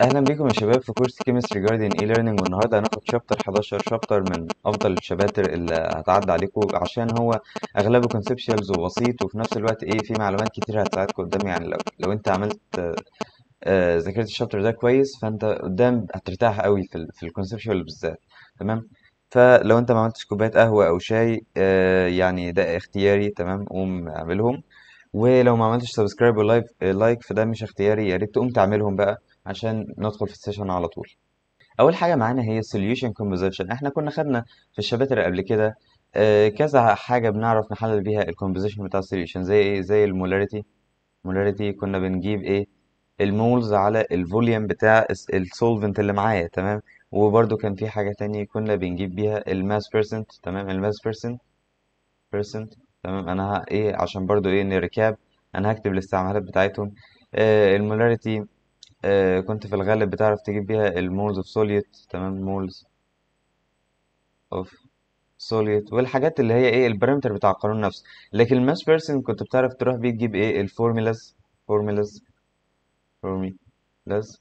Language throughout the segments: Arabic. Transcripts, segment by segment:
اهلا بيكم يا شباب في كورس كيمستري جاردين اي ليرنينج والنهارده هناخد شابتر 11 شابتر من افضل الشباتر اللي هتعدي عليكم عشان هو اغلبه كونسبشوالز وبسيط وفي نفس الوقت ايه في معلومات كتير هتساعدكم قدام يعني لو, لو انت عملت آه، ذاكرت الشابتر ده كويس فانت قدام هترتاح قوي في, ال في الكونسبشوال بالذات تمام فلو انت ما عملتش كوبايه قهوه او شاي آه يعني ده اختياري تمام قوم اعملهم ولو ما عملتش سبسكرايب ولايك آه، فده مش اختياري يا ريت تقوم تعملهم بقى عشان ندخل في السيشن على طول اول حاجه معانا هي solution composition احنا كنا خدنا في الشباتر قبل كده آه، كذا حاجه بنعرف نحلل بيها الكومبوزيشن بتاع السوليوشن زي ايه زي المولاريتي مولاريتي كنا بنجيب ايه المولز على الفوليوم بتاع السولفنت اللي معايا تمام وبرده كان في حاجه تانية كنا بنجيب بيها الماس بيرسنت تمام الماس بيرسنت بيرسنت تمام انا ايه عشان برضو ايه نركاب انا هكتب الاستعمالات بتاعتهم آه، المولاريتي آه كنت في الغالب بتعرف تجيب بيها المولز اوف سوليت تمام مولز اوف سوليت والحاجات اللي هي ايه البارامتر بتاع القانون نفسه لكن الماس بيرسون كنت بتعرف تروح بيه تجيب ايه الفورمولاز فورمولاز فورمولاز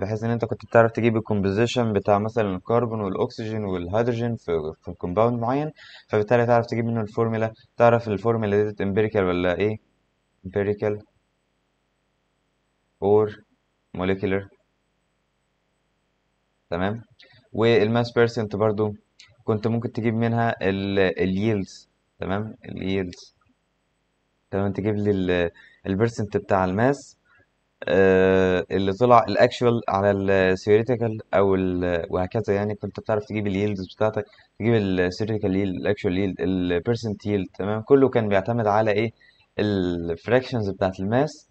بحيث ان انت كنت بتعرف تجيب الكومبوزيشن بتاع مثلا الكربون والاكسجين والهيدروجين في في كومباوند معين فبالتالي تعرف تجيب منه الفورمولا تعرف الفورمولا دي امبيريكال ولا ايه امبيريكال اور molecular تمام والماس بيرسنت برضو كنت ممكن تجيب منها الييلز تمام الييلز تمام تجيب لي البيرسنت بتاع الماس آه اللي طلع الاكشوال على الثيوريتيكال او وهكذا يعني كنت بتعرف تجيب الييلدز بتاعتك تجيب الثيوريتيكال ييلد الاكشوال ييلد البيرسنت ييلد تمام كله كان بيعتمد على ايه الفراكشنز بتاعت الماس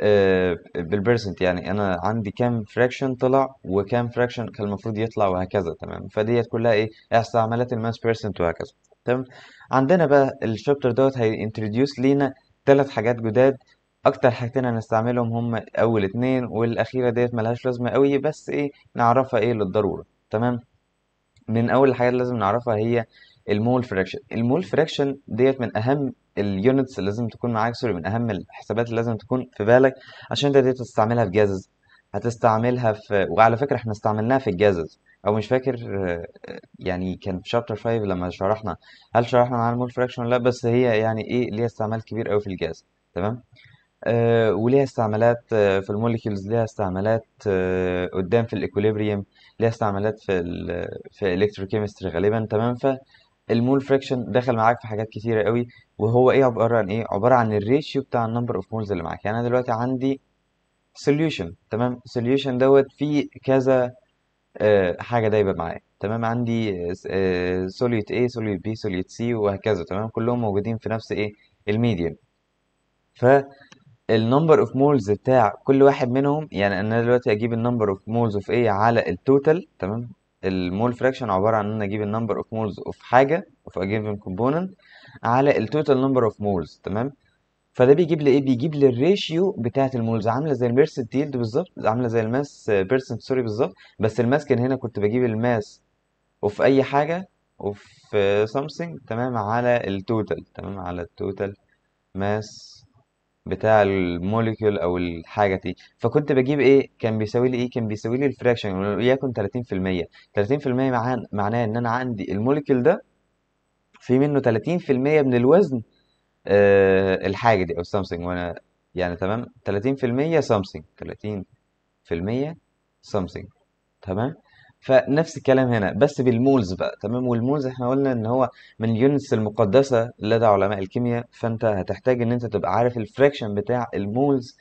آه، بالبرسنت يعني انا عندي كام فراكشن طلع وكام فراكشن كان المفروض يطلع وهكذا تمام فديت كلها ايه استعمالات الماس بيرسنت وهكذا تمام عندنا بقى الشابتر دوت هينتروديوس لينا ثلاث حاجات جداد اكتر حاجتين هنستعملهم هم اول اتنين والاخيره ديت ملهاش لازمه قوي بس ايه نعرفها ايه للضروره تمام من اول الحاجات اللي لازم نعرفها هي المول فراكشن المول فراكشن ديت من اهم اليونتس اللي لازم تكون معاك سوري من اهم الحسابات اللي لازم تكون في بالك عشان انت دي تستعملها في جازز هتستعملها في وعلى فكره احنا استعملناها في الجازز او مش فاكر آه، يعني كان في شابتر 5 لما شرحنا هل شرحنا عن المول فراكشن ولا لا بس هي يعني ايه ليها استعمال كبير قوي في الجاز تمام آه وليها استعمالات آه في الموليكيولز ليها استعمالات آه قدام في الاكوليبريم ليها استعمالات في ال آه، في الكتروكيمستري غالبا تمام ف المول فريكشن دخل معاك في حاجات كتيره قوي وهو ايه عباره عن ايه عباره عن الريشيو بتاع النمبر اوف مولز اللي معاك يعني انا دلوقتي عندي سوليوشن تمام سوليوشن دوت فيه كذا آه، حاجه دايبه معايا تمام عندي آه سوليوت A سوليوت B سوليوت C وهكذا تمام كلهم موجودين في نفس ايه الميديم ف النمبر اوف مولز بتاع كل واحد منهم يعني انا دلوقتي اجيب النمبر اوف مولز اوف ايه على التوتال تمام المول فراكشن عباره عن ان انا اجيب النمبر اوف مولز اوف حاجه اوف ا جيفن كومبوننت على التوتال نمبر اوف مولز تمام فده بيجيب لي ايه بيجيب لي الريشيو بتاعه المولز عامله زي البيرسنت ييلد بالظبط عامله زي الماس بيرسنت سوري بالظبط بس الماس كان هنا كنت بجيب الماس اوف اي حاجه اوف سمثينج تمام على التوتال تمام على التوتال ماس بتاع الموليكيول او الحاجه دي فكنت بجيب ايه كان بيساوي لي ايه كان بيساوي لي الفراكشن وليكن 30% 30% معناه معناه ان انا عندي الموليكيول ده في منه 30% من الوزن آه الحاجه دي او سامسونج وانا يعني تمام 30% سامسونج 30% سامسونج تمام فنفس الكلام هنا بس بالمولز بقى تمام والمولز احنا قلنا ان هو من اليونتس المقدسه لدى علماء الكيمياء فانت هتحتاج ان انت تبقى عارف الفراكشن بتاع المولز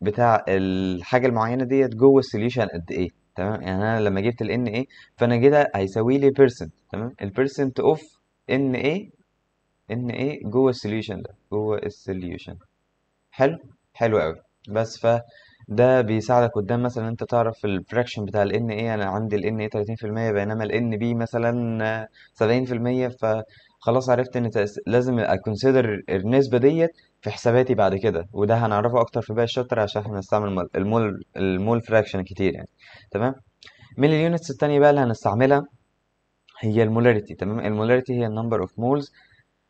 بتاع الحاجه المعينه ديت جوه السوليوشن قد ايه تمام يعني انا لما جبت ال ان ايه فانا كده هيساوي لي بيرسنت تمام البيرسنت اوف ان ايه ان ايه جوه السوليوشن ده جوه السوليوشن حلو حلو قوي بس ف ده بيساعدك قدام مثلا انت تعرف الفراكشن بتاع ال ان ايه انا عندي ال ان ايه 30% بينما ال ان بي مثلا 70% فخلاص عرفت ان تأس... لازم اكونسيدر النسبة ديت في حساباتي بعد كده وده هنعرفه اكتر في باقي الشابتر عشان احنا هنستعمل المول المول فراكشن كتير يعني تمام من اليونتس التانية بقى اللي هنستعملها هي المولاريتي تمام المولاريتي هي النمبر اوف مولز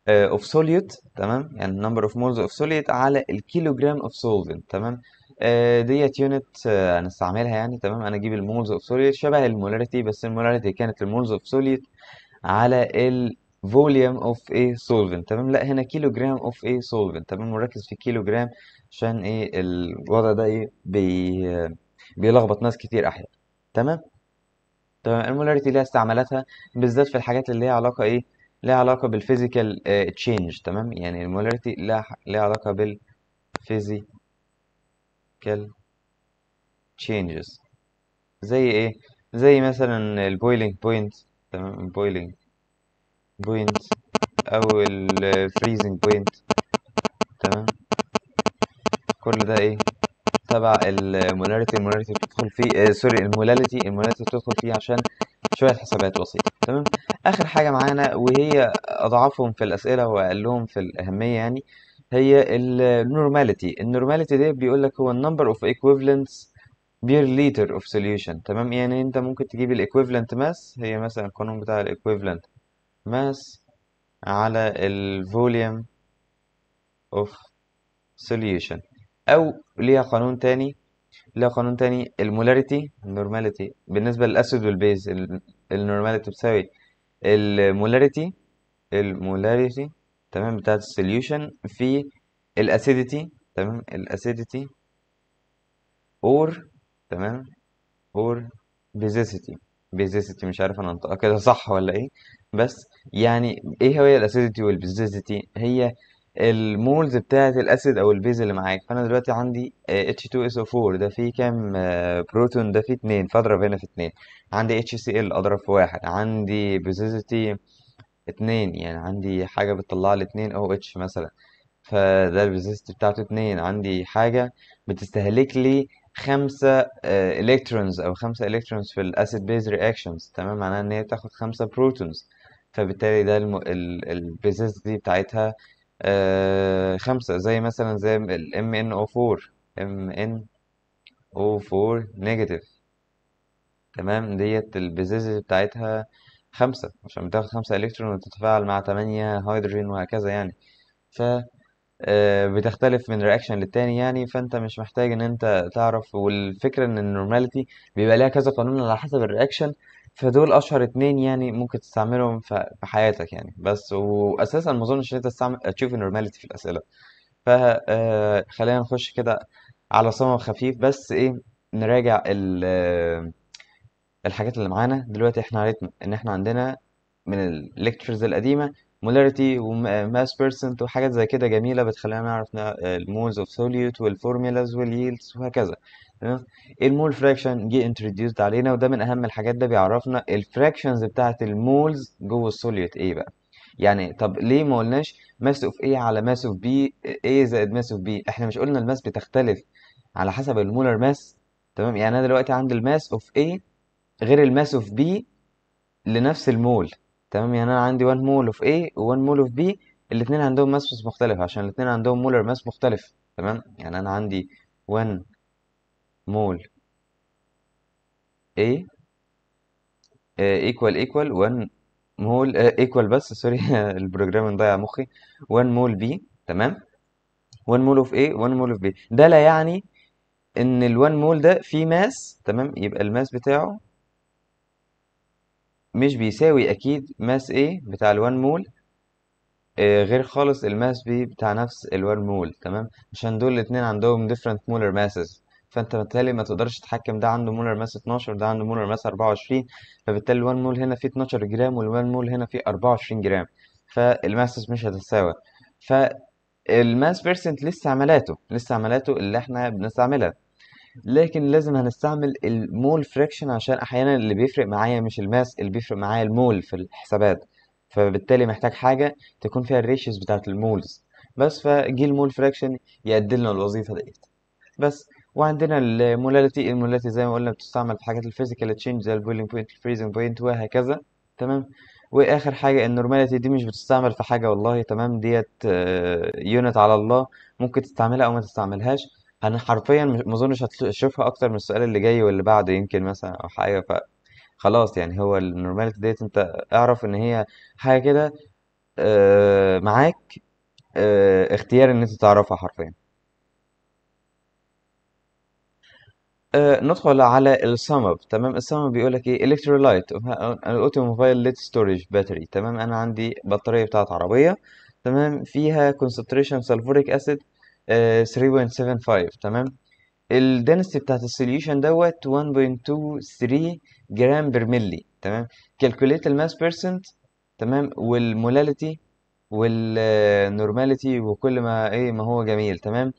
اوف سوليوت تمام يعني نمبر اوف مولز اوف سوليوت على الكيلوجرام اوف سولفنت تمام آه، ديت يونت آه، هنستعملها يعني تمام انا اجيب المولز اوف سوليد شبه المولاريتي بس المولاريتي كانت المولز اوف سوليد على الفوليوم اوف اي سولفنت تمام لا هنا كيلو جرام اوف ايه سولفنت تمام مركز في كيلو جرام عشان ايه الوضع ده ايه بي بيلخبط ناس كتير احيانا تمام تمام المولاريتي ليها استعمالاتها بالذات في الحاجات اللي ليها علاقه ايه ليها علاقه بالفيزيكال آه، تشينج تمام يعني المولاريتي ليها علاقه بالفيزيكال physical تشينجز زي ايه زي مثلا البويلينج بوينت تمام boiling بوينت او الفريزنج بوينت تمام كل ده ايه تبع المولاريتي المولاريتي بتدخل فيه آه سوري المولاريتي المولاريتي بتدخل فيه عشان شوية حسابات بسيطة تمام آخر حاجة معانا وهي أضعفهم في الأسئلة وأقلهم في الأهمية يعني هي النورماليتي النورماليتي ده بيقول لك هو النمبر اوف ايكويفالنس بير لتر اوف سوليوشن تمام يعني انت ممكن تجيب الايكويفالنت ماس هي مثلا القانون بتاع الايكويفالنت ماس على الفوليوم اوف سوليوشن او ليها قانون تاني ليها قانون تاني المولاريتي النورماليتي بالنسبه للاسيد والبيز النورماليتي بتساوي المولاريتي المولاريتي تمام بتاعة السوليوشن في الاسيديتي تمام الاسيديتي اور تمام اور بيزيسيتي بيزيسيتي مش عارف انا انطقها كده صح ولا ايه بس يعني ايه هي الاسيديتي والبيزيسيتي هي المولز بتاعة الاسيد او البيز اللي معاك فانا دلوقتي عندي آه، H2SO4 ده فيه كام آه، بروتون ده فيه اتنين فاضرب هنا في اتنين عندي HCl اضرب في واحد عندي بيزيسيتي اتنين يعني عندي حاجة بتطلع لي اتنين او اتش مثلا فده الريزيست بتاعته اتنين عندي حاجة بتستهلك لي خمسة الكترونز آه، او خمسة الكترونز في الاسيد بيز رياكشنز تمام معناها ان هي بتاخد خمسة بروتونز فبالتالي ده الريزيست دي بتاعتها آه، خمسة زي مثلا زي ال MnO4 MnO4 نيجاتيف تمام ديت البيزيز بتاعتها خمسة عشان بتاخد خمسة إلكترون وتتفاعل مع تمانية هيدروجين وهكذا يعني ف آه، بتختلف من رياكشن للتاني يعني فانت مش محتاج ان انت تعرف والفكره ان النورماليتي بيبقى ليها كذا قانون على حسب الرياكشن فدول اشهر اتنين يعني ممكن تستعملهم في حياتك يعني بس واساسا ما اظنش ان انت تستعمل تشوف النورماليتي في الاسئله ف آه، خلينا نخش كده على صمم خفيف بس ايه نراجع ال آه، الحاجات اللي معانا دلوقتي احنا عرفنا ان احنا عندنا من الليكتشرز القديمه مولاريتي وماس بيرسنت وحاجات زي كده جميله بتخلينا نعرف المولز اوف سوليوت والفورمولاز واليلدز وهكذا تمام ايه المول فراكشن جه انتروديوسد علينا وده من اهم الحاجات ده بيعرفنا الفراكشنز بتاعه المولز جوه السوليوت ايه بقى يعني طب ليه ما قلناش ماس اوف ايه على ماس اوف بي ايه زائد ماس اوف بي احنا مش قلنا الماس بتختلف على حسب المولر ماس تمام يعني انا دلوقتي عندي الماس اوف ايه غير الماس اوف بي لنفس المول تمام يعني انا عندي 1 مول اوف ايه و1 مول اوف بي الاثنين عندهم ماس مختلف عشان الاثنين عندهم مولر ماس مختلف تمام يعني انا عندي 1 مول ايه ايكوال ايكوال 1 مول ايكوال بس سوري البروجرام ضيع مخي 1 مول بي تمام 1 مول اوف ايه 1 مول اوف بي ده لا يعني ان ال1 مول ده فيه ماس تمام يبقى الماس بتاعه مش بيساوي أكيد ماس A بتاع الوان آه، مول غير خالص الماس بي بتاع نفس الوان مول تمام عشان دول الاثنين عندهم different molar masses فانت بالتالي ما تقدرش تتحكم ده عنده مولر ماس 12 ده عنده مولر ماس 24 فبالتالي الوان مول هنا فيه 12 جرام والوان مول هنا فيه 24 جرام فالماسس مش هتتساوى فالماس بيرسنت لسه عملاته لسه عملاته اللي احنا بنستعملها لكن لازم هنستعمل المول فريكشن عشان احيانا اللي بيفرق معايا مش الماس اللي بيفرق معايا المول في الحسابات فبالتالي محتاج حاجة تكون فيها الريشيوز بتاعة المولز بس فجي المول فريكشن يقدم لنا الوظيفة ديت بس وعندنا المولاليتي المولاليتي زي ما قلنا بتستعمل في حاجات الفيزيكال تشينج زي البولينج بوينت الفريزنج بوينت وهكذا تمام واخر حاجه النورماليتي دي مش بتستعمل في حاجه والله تمام ديت يونت آه، على الله ممكن تستعملها او ما تستعملهاش انا حرفيا ما اظنش هتشوفها اكتر من السؤال اللي جاي واللي بعده يمكن مثلا او حاجه ف خلاص يعني هو النورماليتي ديت انت اعرف ان هي حاجه كده معاك اختيار ان انت تعرفها حرفيا ندخل على السمب تمام السمب بيقول لك ايه الكترولايت اوتوموبايل ليت ستورج باتري تمام انا عندي بطاريه بتاعه عربيه تمام فيها كونسنتريشن سلفوريك اسيد 3.75 آه، تمام density بتاعت السوليوشن دوت 1.23 جرام بر ملي تمام كالكوليت الماس بيرسنت تمام والمولاليتي والنورماليتي وكل ما ايه ما هو جميل تمام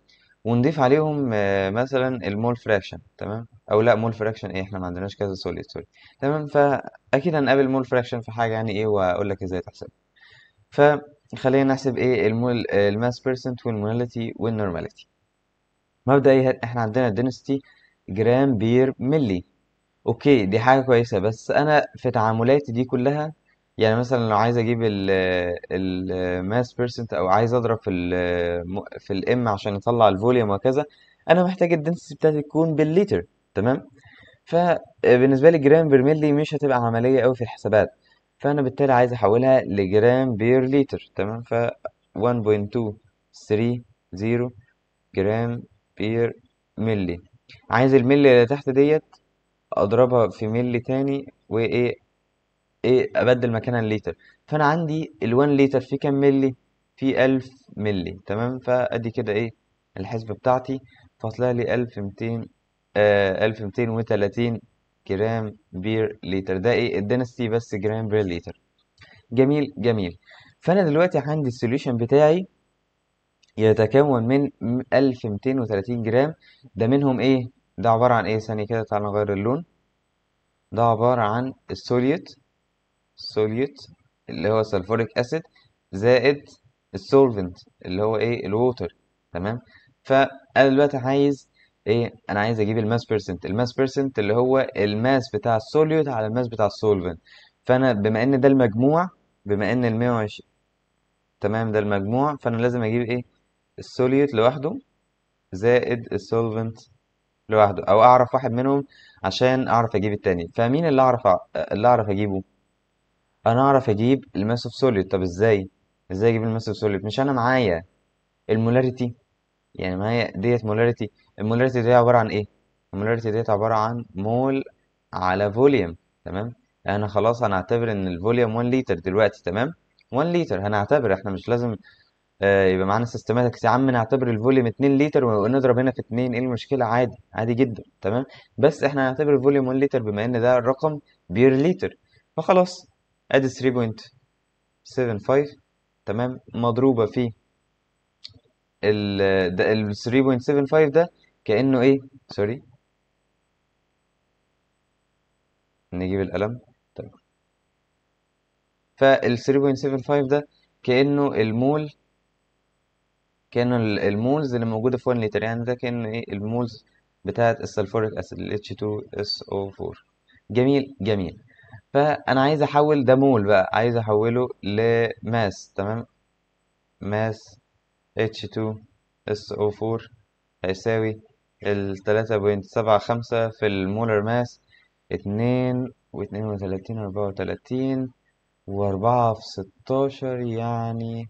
ونضيف عليهم آه، مثلا المول فراكشن تمام او لا مول فراكشن ايه احنا ما عندناش كذا سوليد سوري تمام فاكيد هنقابل مول فراكشن في حاجه يعني ايه واقول لك ازاي تحسبها ف خلينا نحسب ايه آه، الماس بيرسنت والمولاليتي والنورماليتي مبدئيا احنا عندنا دينستي جرام بير ملي اوكي دي حاجه كويسه بس انا في تعاملاتي دي كلها يعني مثلا لو عايز اجيب الماس بيرسنت او عايز اضرب في الـ في الام عشان يطلع الفوليوم وكذا انا محتاج الدنسيتي بتاعتي تكون بالليتر تمام فبالنسبه لي جرام بير ملي مش هتبقى عمليه قوي في الحسابات فأنا بالتالي عايز أحولها لجرام بير لتر تمام ف 1.230 جرام بير ملي عايز الملي اللي تحت ديت أضربها في ملي تاني وإيه إيه أبدل مكانها لتر فأنا عندي ال1 لتر في كام ملي في ألف ملي تمام فأدي كده إيه الحسبة بتاعتي فاصلها لي ألف ميتين آه، ألف ميتين وتلاتين جرام بير لتر ده ايه الدنستي بس جرام بير لتر جميل جميل فانا دلوقتي عندي السوليوشن بتاعي يتكون من 1230 جرام ده منهم ايه ده عبارة عن ايه ثانية كده تعالى نغير اللون ده عبارة عن السوليوت السوليوت اللي هو سلفوريك اسيد زائد السولفنت اللي هو ايه الووتر تمام فانا دلوقتي عايز ايه انا عايز اجيب الماس بيرسنت الماس بيرسنت اللي هو الماس بتاع السوليوت على الماس بتاع السولفنت فانا بما ان ده المجموع بما ان ال 120 تمام ده المجموع فانا لازم اجيب ايه السوليوت لوحده زائد السولفنت لوحده او اعرف واحد منهم عشان اعرف اجيب التاني فمين اللي اعرف اللي اعرف اجيبه انا اعرف اجيب الماس اوف سوليوت طب ازاي ازاي اجيب الماس اوف سوليوت مش انا معايا المولاريتي يعني معايا ديت مولاريتي المولاريتي دي عبارة عن ايه المولاريتي دي عبارة عن مول على فوليوم تمام انا خلاص هنعتبر ان الفوليوم 1 لتر دلوقتي تمام 1 لتر هنعتبر احنا مش لازم آه يبقى معانا سيستماتكس يا عم نعتبر الفوليوم 2 لتر ونضرب هنا في 2 ايه المشكله عادي عادي جدا تمام بس احنا هنعتبر الفوليوم 1 لتر بما ان ده الرقم بير لتر فخلاص ادي 3.75 تمام مضروبه في ال 3.75 آه، ده كأنه إيه سوري نجيب القلم تمام فال 3.75 ده كأنه المول كأنه المولز اللي موجودة في 1 لتر يعني ده كأنه إيه المولز بتاعة السلفوريك أسيد ال H2SO4 جميل جميل فأنا عايز أحول ده مول بقى عايز أحوله لماس تمام ماس H2SO4 هيساوي التلاتة بوينت سبعة خمسة في المولر ماس اتنين واتنين وتلاتين واربعة وتلاتين واربعة في ستاشر يعني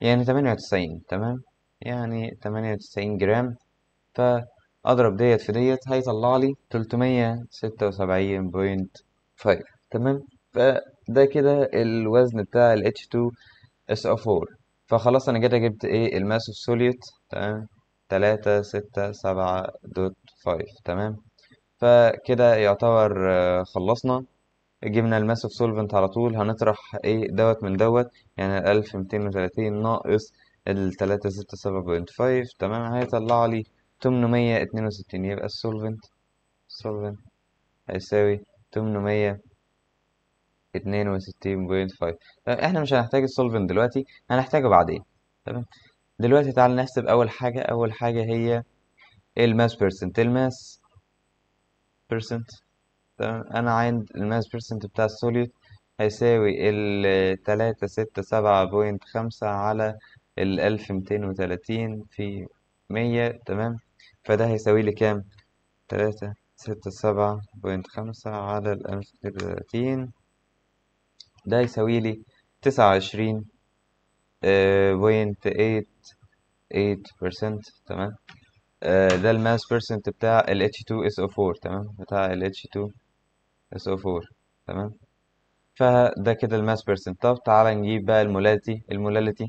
يعني تمانية وتسعين تمام يعني تمانية وتسعين جرام فأضرب ديت في ديت هيطلع لي تلتمية ستة وسبعين بوينت فايف تمام فده كده الوزن بتاع ال H2SO4 فخلاص أنا كده جبت إيه الماس السوليوت تمام تلاتة ستة سبعة دوت فايف تمام فكده يعتبر آه، خلصنا جبنا الماسف سولفنت على طول هنطرح ايه دوت من دوت يعني ألف ميتين وتلاتين ناقص التلاتة ستة سبعة بوينت فايف تمام هيطلع لي تمنمية اتنين وستين يبقى السولفنت سولفنت هيساوي تمنمية اتنين وستين بوينت فايف احنا مش هنحتاج السولفنت دلوقتي هنحتاجه بعدين تمام دلوقتي تعالى نحسب أول حاجة أول حاجة هي الماس بيرسنت الماس بيرسنت تمام أنا عند الماس بيرسنت بتاع السوليد هيساوي التلاتة ستة سبعة بوينت خمسة على الألف ميتين وتلاتين في مية تمام فده هيساوي لي كام تلاتة ستة سبعة بوينت خمسة على الألف ميتين وتلاتين ده يساوي لي تسعة وعشرين بوينت آه، ايت 8% تمام آه، ده الماس بيرسنت بتاع ال H2SO4 تمام بتاع ال H2SO4 تمام فده كده الماس بيرسنت طب تعالى نجيب بقى المولاليتي المولاليتي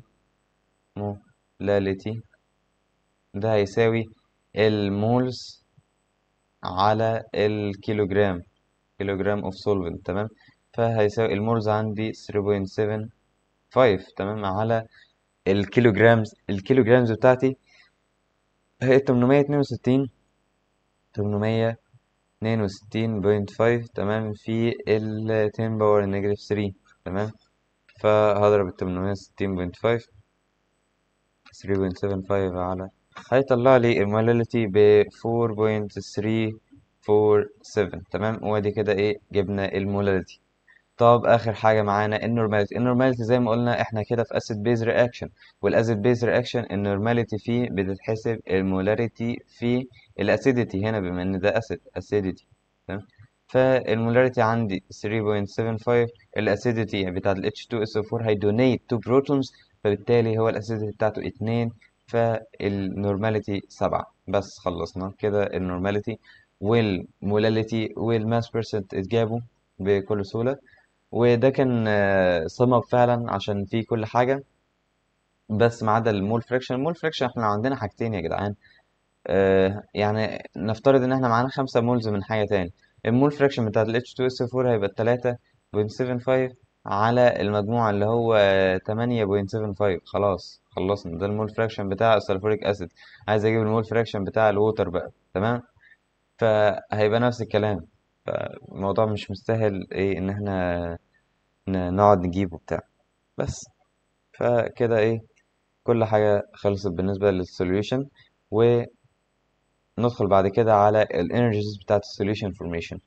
مولاليتي ده هيساوي المولز على الكيلوغرام كيلوغرام اوف سولفنت تمام فهيساوي المولز عندي 3.75 تمام على الكيلو جرامز الكيلو جرامز بتاعتي هي 862 862.5 تمام في ال 10 باور نيجاتيف 3 تمام فهضرب ال 860.5 3.75 على هيطلع لي المولاليتي ب 4.347 تمام وادي كده ايه جبنا المولاليتي طب اخر حاجه معانا النورماليتي النورماليتي زي ما قلنا احنا كده في اسيد بيز رياكشن والاسيد بيز رياكشن النورماليتي فيه بتتحسب المولاريتي في الاسيديتي هنا بما ان ده اسيد اسيديتي تمام فالمولاريتي عندي 3.75 الاسيديتي بتاعه ال H2SO4 هيدونيت 2 بروتونز فبالتالي هو الاسيديتي بتاعته 2 فالنورماليتي 7 بس خلصنا كده النورماليتي والمولاليتي والماس بيرسنت اتجابوا بكل سهوله وده كان آه، صمم فعلا عشان فيه كل حاجة بس ما عدا المول فريكشن المول فريكشن احنا عندنا حاجتين يا جدعان آه، يعني نفترض ان احنا معانا خمسة مولز من حاجة تاني المول فريكشن بتاع ال H2SO4 هيبقى تلاتة بوينت سفن فايف على المجموع اللي هو تمانية بوينت سفن فايف خلاص خلصنا ده المول فراكشن بتاع السلفوريك اسيد عايز اجيب المول فراكشن بتاع الووتر بقى تمام فهيبقى نفس الكلام فالموضوع مش مستاهل ايه ان احنا نقعد نجيبه بتاع بس فكده ايه كل حاجة خلصت بالنسبة للسوليوشن وندخل بعد كده على الانرجيز بتاعت السوليوشن فورميشن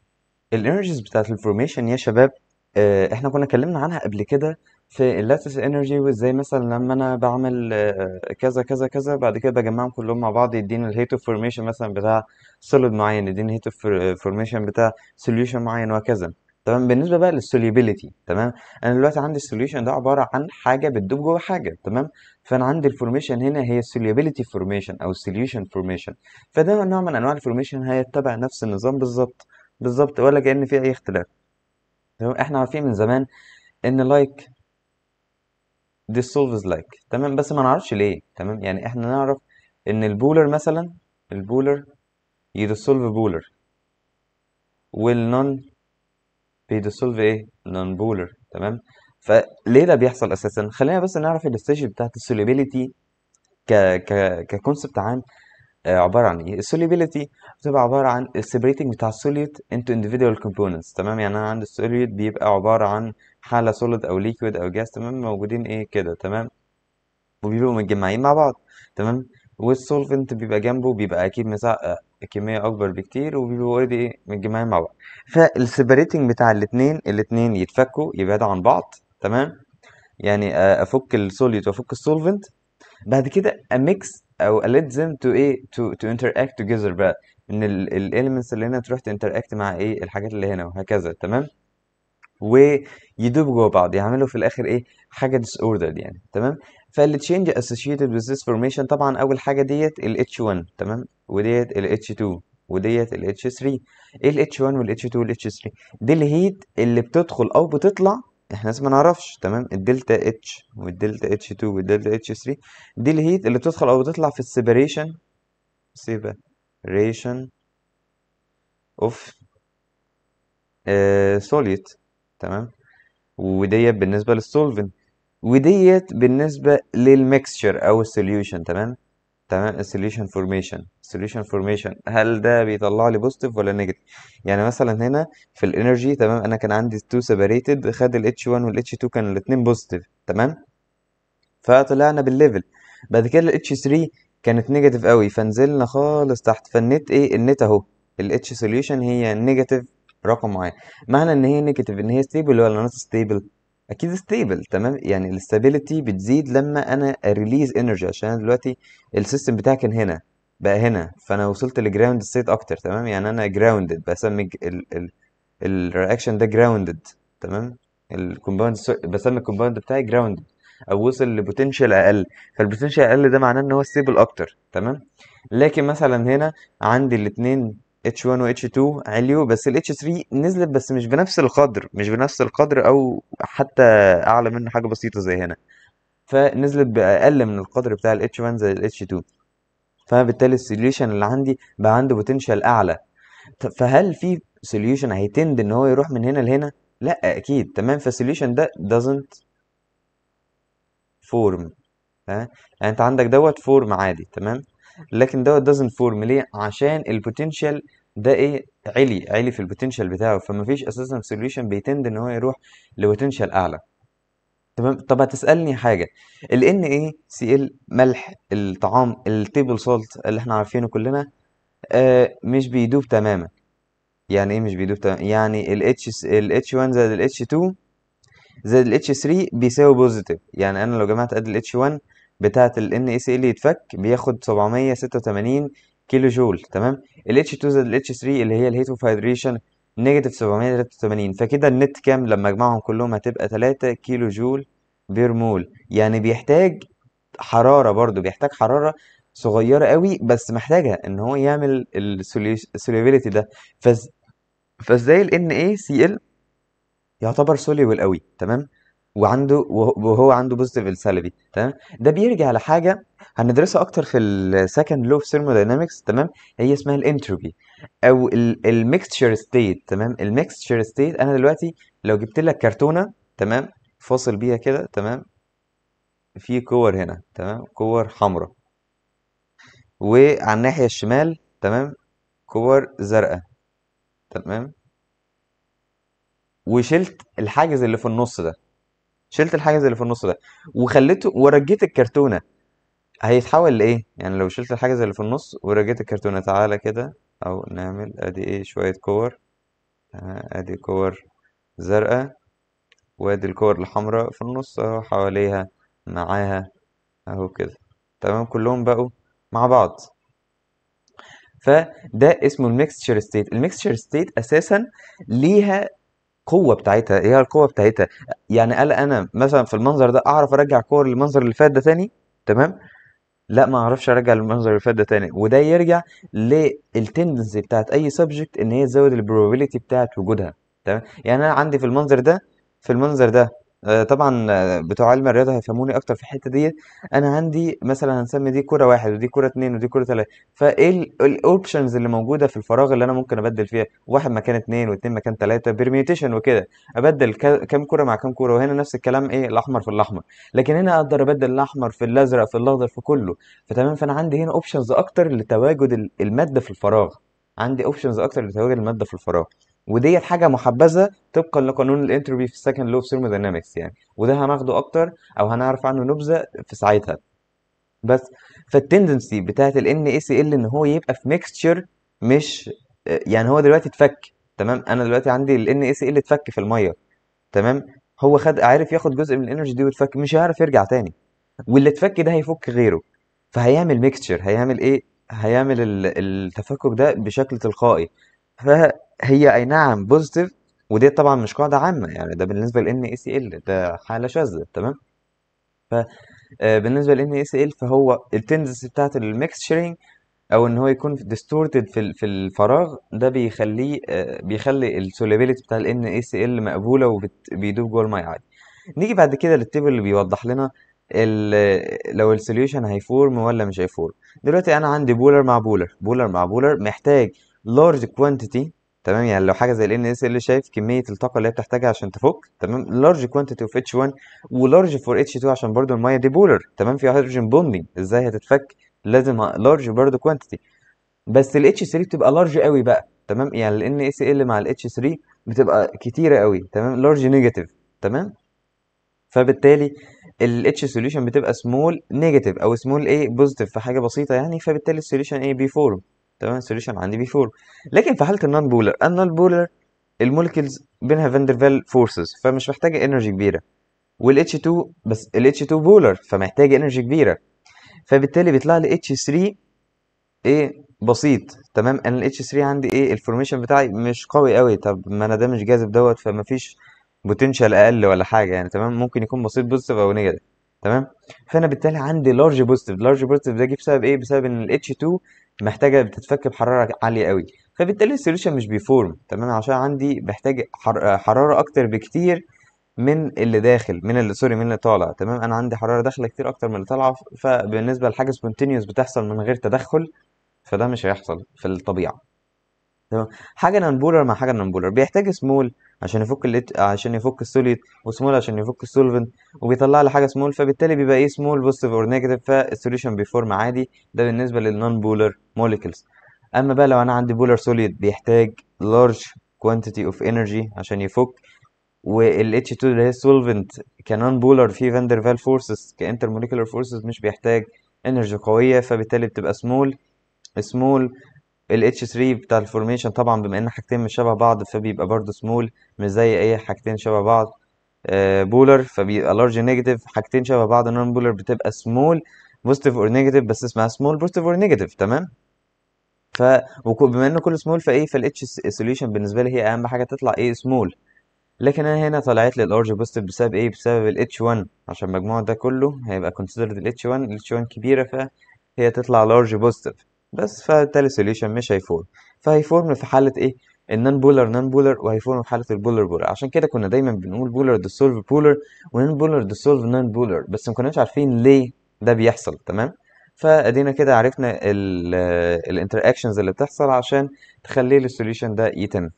الانرجيز بتاعت الفورميشن يا شباب آه، احنا كنا اتكلمنا عنها قبل كده في اللاتس انرجي وازاي مثلا لما انا بعمل آه، كذا كذا كذا بعد كده بجمعهم كلهم مع بعض يديني الهيت اوف فورميشن مثلا بتاع سوليد معين يديني الهيت اوف فورميشن بتاع سوليوشن معين وهكذا تمام بالنسبه بقى للسوليبيليتي تمام انا دلوقتي عندي السوليوشن ده عباره عن حاجه بتدوب جوه حاجه تمام فانا عندي الفورميشن هنا هي السوليبيليتي فورميشن او السوليوشن فورميشن فده نوع من انواع الفورميشن هيتبع نفس النظام بالظبط بالظبط ولا كان في اي اختلاف تمام احنا عارفين من زمان ان لايك this solves like تمام بس ما نعرفش ليه تمام يعني احنا نعرف ان البولر مثلا البولر يدسولف بولر والنون بيدسولف ايه نون بولر تمام فليه ده بيحصل اساسا خلينا بس نعرف الاستيج بتاعت السوليبيليتي ك ك ككونسبت عام آه، عباره عن ايه السوليبيليتي بتبقى عباره عن السيبريتنج بتاع السوليوت انتو individual components تمام يعني انا عندي السوليوت بيبقى عباره عن حاله سوليد او ليكويد او جاز تمام موجودين ايه كده تمام وبيبقوا متجمعين مع بعض تمام والسولفنت بيبقى جنبه بيبقى اكيد مساحه آه، كميه اكبر بكتير وبيبقوا اوريدي ايه متجمعين مع بعض فالسيبريتنج بتاع الاثنين الاثنين يتفكوا يبعدوا عن بعض تمام يعني آه، افك السوليد وافك السولفنت بعد كده اميكس او let them to ايه تو تو interact together بقى ان الاليمنتس اللي هنا تروح تنتراكت مع ايه الحاجات اللي هنا وهكذا تمام ويدوبوا جوه بعض يعملوا في الاخر ايه حاجه اوردر يعني تمام فالتشينج associated with this formation طبعا اول حاجه ديت ال H1 تمام وديت ال H2 وديت ال H3 ايه ال H1 وال H2 وال H3 دي الهيت اللي بتدخل او بتطلع احنا لسه ما نعرفش تمام الدلتا اتش والدلتا اتش 2 والدلتا اتش 3 دي الهيت اللي بتدخل او بتطلع في السيبريشن سيبريشن اوف سوليد تمام وديت بالنسبه للسولفنت وديت بالنسبه للميكسشر او السوليوشن تمام تمام السوليوشن فورميشن السوليوشن فورميشن هل ده بيطلع لي بوزيتيف ولا نيجاتيف يعني مثلا هنا في الانرجي تمام انا كان عندي تو سيبريتد خد الاتش 1 والاتش 2 كانوا الاثنين بوزيتيف تمام فطلعنا بالليفل بعد كده الاتش 3 كانت نيجاتيف قوي فنزلنا خالص تحت فالنت ايه النت اهو الاتش سوليوشن هي نيجاتيف رقم معين معنى ان هي نيجاتيف ان هي ستيبل ولا نوت ستيبل اكيد ستيبل تمام يعني الاستابيليتي بتزيد لما انا اريليز انرجي عشان انا دلوقتي السيستم بتاعي كان هنا بقى هنا فانا وصلت لجراوند ستيت اكتر تمام يعني انا جراوندد بسمي الرياكشن ده جراوندد تمام الكومباوند بسمي الكومباوند بتاعي جراوندد او وصل لبوتنشال اقل فالبوتنشال اقل ده معناه ان هو ستيبل اكتر تمام لكن مثلا هنا عندي الاثنين H1 و H2 عليوا بس ال H3 نزلت بس مش بنفس القدر مش بنفس القدر او حتى اعلى منه حاجه بسيطه زي هنا فنزلت باقل من القدر بتاع ال H1 زي ال H2 فبالتالي السوليوشن اللي عندي بقى عنده بوتنشال اعلى فهل في سوليوشن هيتند ان هو يروح من هنا لهنا لا اكيد تمام فالسوليوشن ده doesn't form ها يعني انت عندك دوت فورم عادي تمام لكن دوت دازنت فورم ليه عشان البوتنشال ده ايه علي علي في البوتنشال بتاعه فما فيش اساسا سوليوشن بيتند ان هو يروح لبوتنشال اعلى تمام طب هتسالني حاجه ال ان ايه سي ال ملح الطعام التيبل سولت اللي احنا عارفينه كلنا آه مش بيدوب تماما يعني ايه مش بيدوب تماما يعني ال اتش ال اتش 1 زائد ال اتش 2 زائد ال اتش 3 بيساوي بوزيتيف يعني انا لو جمعت قد ال اتش 1 بتاعه الان اي سي يتفك بياخد 786 كيلو جول تمام ال اتش 2 زائد ال اتش 3 اللي هي الهيتو هيدريشن نيجاتيف 783 فكده النت كام لما اجمعهم كلهم هتبقى 3 كيلو جول بير مول يعني بيحتاج حراره برضو بيحتاج حراره صغيره قوي بس محتاجها ان هو يعمل السوليبيليتي ده فز... فازاي ال ان اي سي ال يعتبر سوليبل قوي تمام وعنده وهو عنده بوزيتيف السالبي تمام ده بيرجع لحاجه هندرسها اكتر في السكند لو في ثيرموداينامكس تمام هي اسمها الانتروبي او الميكستشر ستيت تمام الميكستشر ستيت انا دلوقتي لو جبت لك كرتونه تمام فاصل بيها كده تمام في كور هنا تمام كور حمراء وعلى الناحيه الشمال تمام كور زرقاء تمام وشلت الحاجز اللي في النص ده شلت الحاجز اللي في النص ده وخليته ورجيت الكرتونه هيتحول لايه يعني لو شلت الحاجز اللي في النص ورجيت الكرتونه تعالى كده او نعمل ادي ايه شويه كور ادي كور زرقاء وادي الكور الحمراء في النص اهو حواليها معاها اهو كده تمام كلهم بقوا مع بعض فده اسمه الميكستشر ستيت الميكستشر ستيت اساسا ليها القوه بتاعتها ايه هي القوه بتاعتها يعني قال انا مثلا في المنظر ده اعرف ارجع كور للمنظر اللي فات ده تاني تمام لا ما اعرفش ارجع للمنظر اللي فات ده تاني وده يرجع للتندنسي بتاعت اي سبجكت ان هي تزود البروبابيلتي بتاعت وجودها تمام يعني انا عندي في المنظر ده في المنظر ده آه، طبعًا آه، بتوع عِلم الرياضة هيفهموني أكتر في الحتّة ديت أنا عندي مثلًا هنسمّي دي كورة واحد ودي كورة اتنين ودي كورة تلاته فإيه الاوبشنز اللي موجودة في الفراغ اللي أنا ممكن أبدّل فيها، واحد مكان اتنين واتنين مكان تلاته بيرميتيشن وكده، أبدّل كام كورة مع كام كورة، وهنا نفس الكلام إيه الأحمر في الأحمر، لكن هنا أقدر أبدّل الأحمر في الأزرق، في الأخضر، في كلّه، فتمام، فأنا عندي هنا اوبشنز أكتر لتواجد المادة في الفراغ، عندي options أكتر لتواجد المادة في الفراغ عندي اوبشنز اكتر لتواجد الماده في الفراغ وديت حاجه محبذه طبقا لقانون الانتروبي في السكند لو في ثيرموداينامكس يعني وده هناخده اكتر او هنعرف عنه نبذه في ساعتها بس فالتندنسي بتاعت ال ان اي سي ال ان هو يبقى في ميكستشر مش يعني هو دلوقتي اتفك تمام انا دلوقتي عندي ال ان اي سي ال اتفك في الميه تمام هو خد عارف ياخد جزء من الانرجي دي واتفك مش هيعرف يرجع تاني واللي اتفك ده هيفك غيره فهيعمل ميكستشر هيعمل ايه هيعمل التفكك ده بشكل تلقائي فهي أي نعم بوزيتيف ودي طبعًا مش قاعدة عامة، يعني ده بالنسبة ال ده حالة شاذة تمام؟ ف اي سي ال فهو الtendency بتاعة الmixturing أو إن هو يكون distorted في في الفراغ ده بيخلّيه آه، بيخلّي السوليبيليتي بتاع ال مقبولة وبيدوب جوه المَيّة عادي. نيجي بعد كده للتيبل اللي بيوضّح لنا لو السوليوشن هيفورم ولا مش هيفورم. دلوقتي أنا عندي بولر مع بولر، بولر مع بولر محتاج لارج كوانتيتي تمام يعني لو حاجه زي الان اس ال شايف كميه الطاقه اللي هي بتحتاجها عشان تفك تمام لارج كوانتيتي اوف اتش 1 ولارج فور اتش 2 عشان برضو الميه دي بولر تمام في هيدروجين bonding ازاي هتتفك لازم لارج برضو كوانتيتي بس h 3 بتبقى لارج قوي بقى تمام يعني الان اس ال مع الاتش 3 بتبقى كتيره قوي تمام لارج نيجاتيف تمام فبالتالي الاتش سوليوشن بتبقى سمول نيجاتيف او سمول ايه بوزيتيف في حاجه بسيطه يعني فبالتالي السوليوشن ايه بيفورم تمام السوليوشن عندي بي 4 لكن في حاله النون بولر النون بولر المولكيولز بينها فاندرفيل فورسز فمش محتاجه انرجي كبيره والاتش 2 بس الاتش 2 بولر فمحتاجه انرجي كبيره فبالتالي بيطلع لي اتش 3 ايه بسيط تمام انا الاتش 3 عندي ايه الفورميشن بتاعي مش قوي قوي طب ما انا ده مش جاذب دوت فمفيش بوتنشال اقل ولا حاجه يعني تمام ممكن يكون بسيط بوزيتيف او نيجاتيف تمام فانا بالتالي عندي لارج بوزيتيف لارج بوزيتيف ده جه بسبب ايه بسبب ان الاتش 2 محتاجه بتتفك بحراره عاليه قوي فبالتالي السوليوشن مش بيفورم تمام عشان عندي بحتاج حراره اكتر بكتير من اللي داخل من اللي سوري من اللي طالع تمام انا عندي حراره داخله كتير اكتر من اللي طالعه فبالنسبه لحاجه سبونتينيوس بتحصل من غير تدخل فده مش هيحصل في الطبيعه تمام حاجه نان بولر مع حاجه نان بولر بيحتاج سمول عشان يفك الات... عشان يفك السوليد وسمول عشان يفك السولفنت وبيطلع لي حاجه سمول فبالتالي بيبقى ايه سمول بوزيتيف اور نيجاتيف فالسوليوشن بيفورم عادي ده بالنسبه للنون بولر موليكولز اما بقى لو انا عندي بولر سوليد بيحتاج لارج كوانتيتي اوف انرجي عشان يفك وال H2 اللي هي السولفنت كنون بولر في فاندر فال فورسز كانتر موليكولر فورسز مش بيحتاج انرجي قويه فبالتالي بتبقى سمول سمول ال H3 بتاع الفورميشن طبعا بما ان حاجتين مش شبه بعض فبيبقى برضه سمول مش زي اي حاجتين شبه بعض آه، بولر فبيبقى لارج نيجاتيف حاجتين شبه بعض نون بولر بتبقى سمول بوزيتيف اور نيجاتيف بس اسمها سمول بوزيتيف اور نيجاتيف تمام ف وبما ان كله سمول فايه فالاتش سوليوشن بالنسبه لي هي اهم حاجه تطلع ايه سمول لكن انا هنا طلعت لي الارج بوزيتيف بسبب ايه بسبب الاتش 1 عشان المجموع ده كله هيبقى كونسيدرد الاتش 1 الاتش 1 كبيره فهي تطلع لارج بوزيتيف بس فالتالي سوليوشن مش هيفورم فهيفورم في حاله ايه النان بولر نان بولر وهيفورم في حاله البولر بولر عشان كده كنا دايما بنقول بولر ديسولف بولر ونان بولر ديسولف نان بولر بس ما كناش عارفين ليه ده بيحصل تمام فادينا كده عرفنا الانتر اكشنز آه، اللي بتحصل عشان تخلي السوليوشن ده يتم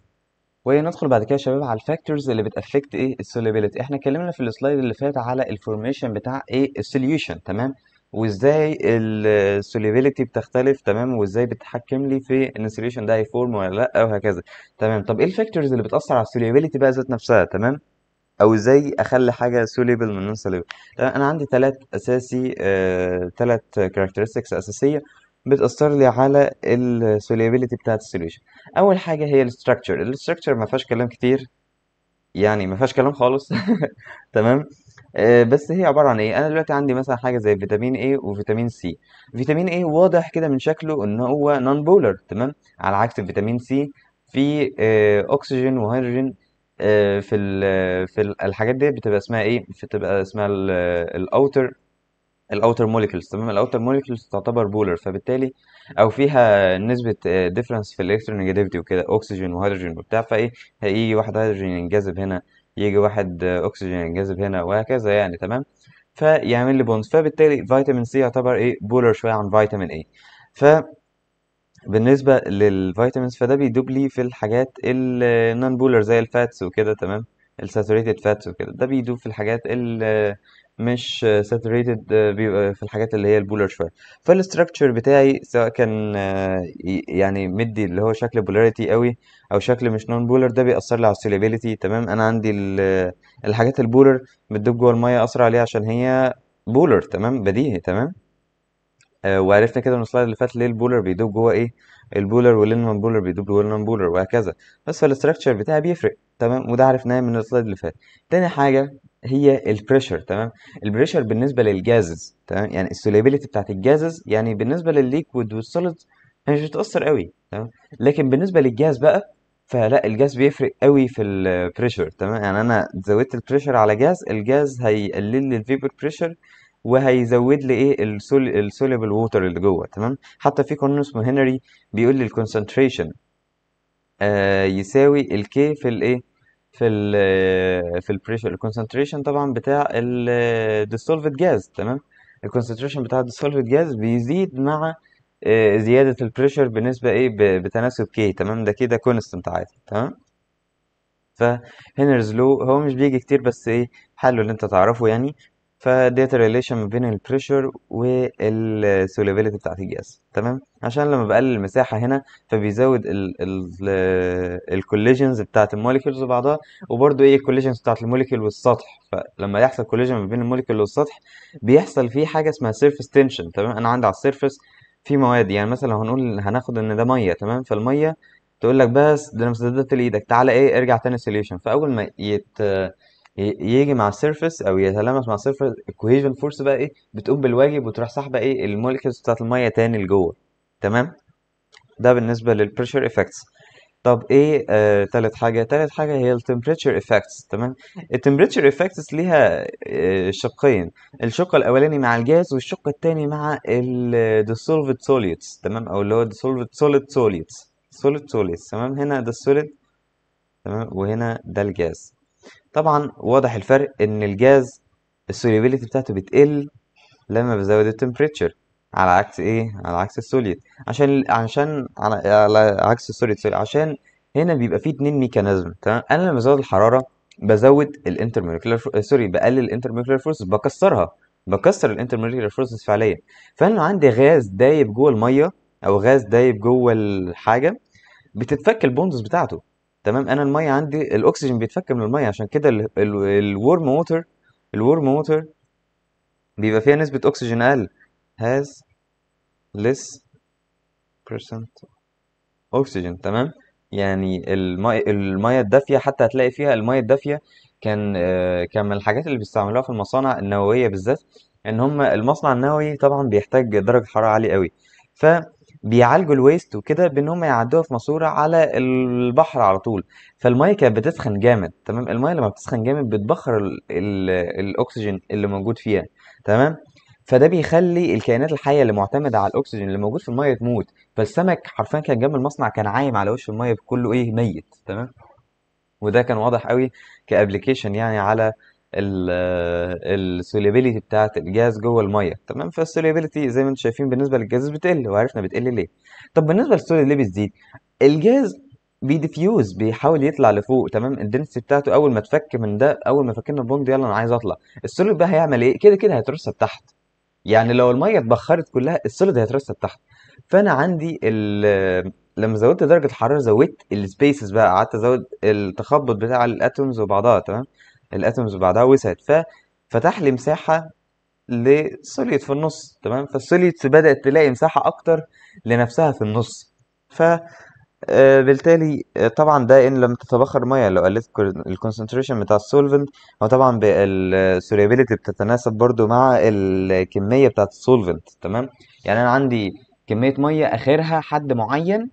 وندخل بعد كده يا شباب على الفاكتورز اللي بتافكت ايه السوليبيليتي احنا اتكلمنا في السلايد اللي فات على الفورميشن بتاع ايه السوليوشن تمام وازاي السوليبيليتي بتختلف تمام وازاي بتحكم لي في الانسوليشن ده هيفورم ولا لا وهكذا تمام طب ايه الفاكتورز اللي بتاثر على السوليبيليتي بقى ذات نفسها تمام او ازاي اخلي حاجه سوليبل من نون سوليبل تمام انا عندي ثلاث اساسي ثلاث آه، كاركترستكس اساسيه بتاثر لي على السوليبيليتي بتاعه السوليوشن اول حاجه هي الاستراكشر الاستراكشر ما فيهاش كلام كتير يعني ما فيهاش كلام خالص تمام آه، بس هي عبارة عن ايه انا دلوقتي عندي مثلا حاجة زي فيتامين اي وفيتامين سي فيتامين اي واضح كده من شكله ان هو نون بولر تمام على عكس فيتامين سي في اكسجين آه، وهيدروجين آه، في في الحاجات دي بتبقى اسمها ايه بتبقى اسمها الاوتر الاوتر موليكولز تمام الاوتر موليكولز تعتبر بولر فبالتالي او فيها نسبه ديفرنس في الالكترونيجاتيفيتي وكده اكسجين وهيدروجين وبتاع فايه هيجي إيه؟ واحد هيدروجين ينجذب هنا يجي واحد اكسجين ينجذب هنا وهكذا يعني تمام فيعمل لي بونز فبالتالي فيتامين سي يعتبر ايه بولر شويه عن فيتامين اي ف بالنسبه للفيتامينز فده بيدوب لي في الحاجات النون بولر زي الفاتس وكده تمام الساتوريتد فاتس وكده ده بيدوب في الحاجات ال مش ساتوريتد آه، في الحاجات اللي هي البولر شويه فالستراكشر بتاعي سواء كان آه، يعني مدي اللي هو شكل بولاريتي قوي او شكل مش نون بولر ده بيأثر لي على السوليبيليتي تمام انا عندي ال- الحاجات البولر بتدوب جوه الميه اسرع ليه عشان هي بولر تمام بديهي تمام آه، وعرفنا كده من السلايد اللي فات ليه البولر بيدوب جوه ايه البولر والنون بولر بيدوب جوه النون بولر وهكذا بس فالستراكشر بتاعي بيفرق تمام وده عرفناه من السلايد اللي فات تاني حاجه هي البريشر تمام البريشر بالنسبه للجازز تمام يعني السوليبيليتي بتاعت الجازز يعني بالنسبه للليكويد والسوليد مش بتاثر قوي تمام لكن بالنسبه للجاز بقى فلا الجاز بيفرق قوي في البريشر تمام يعني انا زودت البريشر على جاز الجاز هيقلل لي الفيبر بريشر وهيزود لي ايه السوليبل ووتر اللي جوه تمام حتى في قانون اسمه هنري بيقول لي الكونسنتريشن آه يساوي الكي في الايه في ال في البريشر الكونسنتريشن طبعا بتاع الديسولفد جاز تمام الكونسنتريشن بتاع الديسولفد جاز بيزيد مع آه، زياده البريشر بنسبة ايه بتناسب كي تمام ده كده كونستنت عادي تمام فهنرز لو هو مش بيجي كتير بس ايه حلو اللي انت تعرفه يعني فديت الريليشن ما بين البريشر والسوليبيليتي بتاعة الجهاز تمام عشان لما بقلل المساحه هنا فبيزود الكوليجنز بتاعة الموليكيولز وبعضها وبرده ايه الكوليجنز بتاعة الموليكيول والسطح فلما يحصل كوليجن ما بين الموليكيول والسطح بيحصل فيه حاجه اسمها سيرفيس تنشن تمام انا عندي على السيرفيس في مواد يعني مثلا هنقول هناخد ان ده ميه تمام فالميه تقول لك بس ده انا مسددت ايدك تعالى ايه ارجع تاني سوليوشن فاول ما يت يجي مع السيرفس او يتلامس مع السيرفس الكوهيجن فورس بقى ايه بتقوم بالواجب وتروح ساحبه ايه المولكيولز بتاعت الميه تاني لجوه تمام ده بالنسبه للبريشر افكتس طب ايه آه تالت حاجه تالت حاجه هي التمبريتشر افكتس تمام التمبريتشر افكتس ليها آه شقين الشق الاولاني مع الجاز والشق الثاني مع الديسولفد سوليدز آه، تمام او اللي هو ديسولفد سوليد سوليدز سوليد سوليدز تمام هنا ده السوليد تمام وهنا ده الجاز طبعا واضح الفرق ان الجاز السوليبيليتي بتاعته بتقل لما بزود التمبريتشر على عكس ايه على عكس السوليد عشان عشان على, على عكس السوليد سوري عشان هنا بيبقى فيه اتنين ميكانيزم تمام انا لما بزود الحراره بزود الانترموليكولار آه، سوري بقلل الانترموليكولار فورس بكسرها بكسر الانترموليكولار فورسز فعليا فانا عندي غاز دايب جوه الميه او غاز دايب جوه الحاجه بتتفك البوندز بتاعته تمام انا الميه عندي الاكسجين بيتفك من الميه عشان كده الورم ووتر الورم ووتر بيبقى فيها نسبه اكسجين اقل has less percent oxygen تمام يعني المية المية الدافية حتى هتلاقي فيها المية الدافية كان آه، كان من الحاجات اللي بيستعملوها في المصانع النووية بالذات ان هم المصنع النووي طبعا بيحتاج درجة حرارة عالية قوي ف بيعالجوا الويست وكده بان هم يعدوها في ماسوره على البحر على طول فالميه كانت بتسخن جامد تمام الميه لما بتسخن جامد بتبخر الاكسجين اللي موجود فيها تمام فده بيخلي الكائنات الحيه اللي معتمده على الاكسجين اللي موجود في الميه تموت فالسمك حرفيا كان جنب المصنع كان عايم على وش الميه كله ايه ميت تمام وده كان واضح قوي كابلكيشن يعني على السوليبيليتي بتاعه الجاز جوه الميه تمام فالسوليبيليتي زي ما انتم شايفين بالنسبه للجاز بتقل وعرفنا بتقل ليه طب بالنسبه للسوليد ليه بتزيد الجاز بيديفيوز بيحاول يطلع لفوق تمام الدنسيتي بتاعته اول ما تفك من ده اول ما فكنا البوند يلا انا عايز اطلع السوليد بقى هيعمل ايه كده كده هيترسب تحت يعني لو الميه اتبخرت كلها السوليد هيترسب تحت فانا عندي لما زودت درجه الحراره زودت السبيسز بقى قعدت ازود التخبط بتاع الاتومز وبعضها تمام الاتومز بعدها وسعت ففتح لي مساحه لسوليد في النص تمام فالسوليت بدات تلاقي مساحه اكتر لنفسها في النص ف آه، بالتالي آه، طبعا ده ان لم تتبخر ميه لو قلت الكونسنتريشن بتاع السولفنت هو طبعا السوليبيليتي بتتناسب برضو مع الكميه بتاعه السولفنت تمام يعني انا عندي كميه ميه اخرها حد معين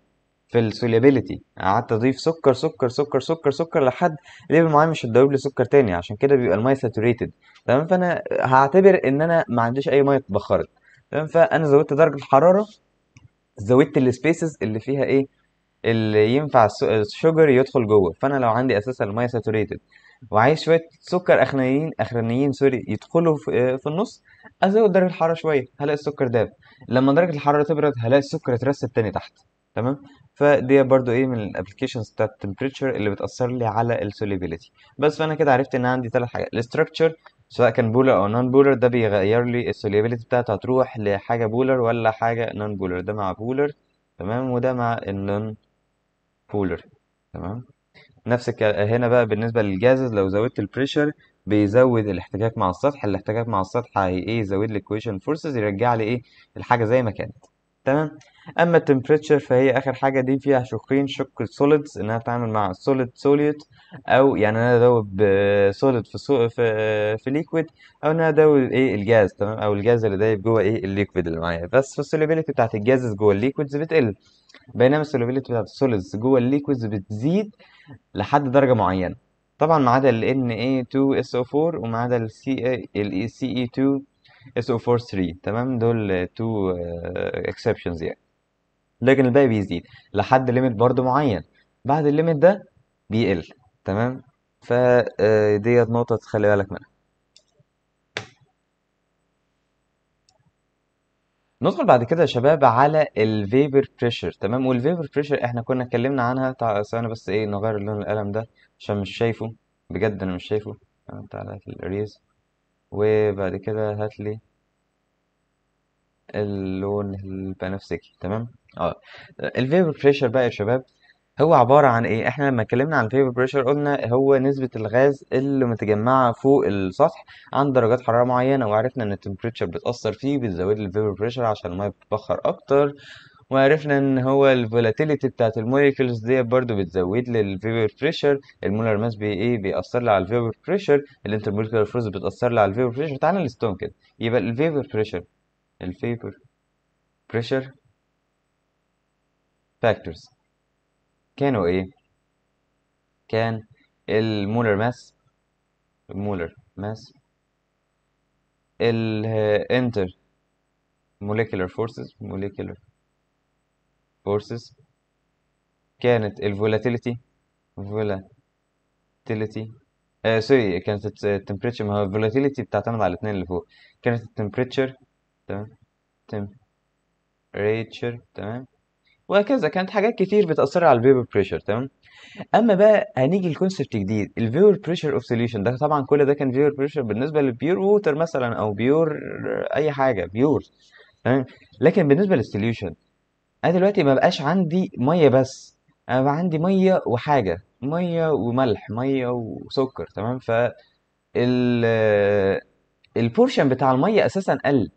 في السوليابيليتي يعني قعدت اضيف سكر سكر سكر سكر سكر لحد ليفل معين مش هتدوب لي سكر تاني عشان كده بيبقى الميه ساتوريتد تمام فانا هعتبر ان انا ما عنديش اي ميه اتبخرت تمام فانا زودت درجه الحراره زودت السبيسز اللي فيها ايه اللي ينفع الشوجر يدخل جوه فانا لو عندي اساسا الميه ساتوريتد وعايز شويه سكر اخرانيين اخرانيين سوري يدخلوا في النص ازود درجه الحراره شويه هلاقي السكر داب لما درجه الحراره تبرد هلاقي السكر اترسب تاني تحت تمام فدي برضو ايه من الابلكيشنز بتاعت التمبريتشر اللي بتاثر لي على السوليبيليتي بس فانا كده عرفت ان عندي ثلاث حاجات الاستراكشر سواء كان بولر او نون بولر ده بيغير لي السوليبيليتي بتاعتها هتروح لحاجه بولر ولا حاجه نون بولر ده مع بولر تمام وده مع النون بولر تمام نفس هنا بقى بالنسبه للجازز لو زودت البريشر بيزود الاحتكاك مع السطح الاحتكاك مع السطح هي ايه يزود لي كويشن فورسز يرجع لي ايه الحاجه زي ما كانت تمام اما التمبريتشر فهي اخر حاجه دي فيها شقين شق السوليدز انها تتعامل مع سوليد سوليوت او يعني انا ادوب سوليد في سو في, في ليكويد او ان انا ادوب ايه الجاز تمام او الجاز اللي دايب جوه ايه الليكويد اللي معايا بس السوليبيليتي بتاعت الجاز جوه الليكويدز بتقل بينما السوليبيليتي بتاعت السوليدز جوه الليكويدز بتزيد لحد درجه معينه طبعا ما عدا ال Na2SO4 وما عدا ال CE2 so 43 تمام دول تو اكسبشنز آه، يعني لكن الباقي بيزيد لحد ليميت برضو معين بعد الليميت ده بيقل تمام فديت آه، نقطة تخلي بالك منها ندخل بعد كده يا شباب على الفيبر بريشر تمام والفيبر بريشر احنا كنا اتكلمنا عنها تع... بس ايه نغير لون القلم ده عشان مش شايفه بجد انا مش شايفه تمام آه، تعالى هات الاريز وبعد كده هات لي اللون البنفسجي تمام اه الفيبر بريشر بقى يا شباب هو عبارة عن ايه احنا لما اتكلمنا عن الفيبر بريشر قلنا هو نسبة الغاز اللي متجمعة فوق السطح عند درجات حرارة معينة وعرفنا ان التمبريتشر بتأثر فيه بتزود الفيبر بريشر عشان المية بتبخر اكتر وعرفنا ان هو الفولاتيليتي بتاعت الموليكولز ديت برضو بتزود لي الفيبر بريشر المولر ماس بي ايه بيأثر لي على الفيبر بريشر الانترموليكولر فورس بتأثر لي على الفيبر بريشر تعالى نلستهم كده يبقى الفيبر بريشر الفيبر بريشر فاكتورز كانوا ايه كان المولر ماس المولر ماس الانتر molecular forces molecular فورسز كانت ال volatility volatility آه سوري كانت ال temperature ما هو volatility بتعتمد على الاثنين اللي فوق كانت ال temperature تمام temperature تمام وهكذا كانت حاجات كتير بتأثر على الفيبر بريشر تمام اما بقى هنيجي لكونسبت جديد الفيور بريشر اوف سوليوشن ده طبعا كل ده كان فيور بريشر بالنسبه للبيور ووتر مثلا او بيور اي حاجه بيور تمام لكن بالنسبه للسوليوشن انا دلوقتي ما بقاش عندي ميه بس انا بقى عندي ميه وحاجه ميه وملح ميه وسكر تمام ف البورشن بتاع الميه اساسا قل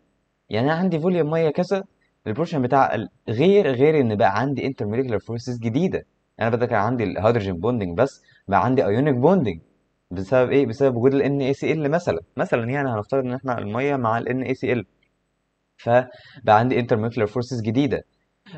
يعني انا عندي فوليوم ميه كذا البروشن بتاع غير غير ان بقى عندي انترموليكولار فورسز جديده يعني انا بدل كان عندي الهيدروجين بوندنج بس بقى عندي ايونيك بوندنج بسبب ايه بسبب وجود ال اي سي ال مثلا مثلا يعني هنفترض ان احنا الميه مع ال اي سي ال فبقى عندي انترموليكولار فورسز جديده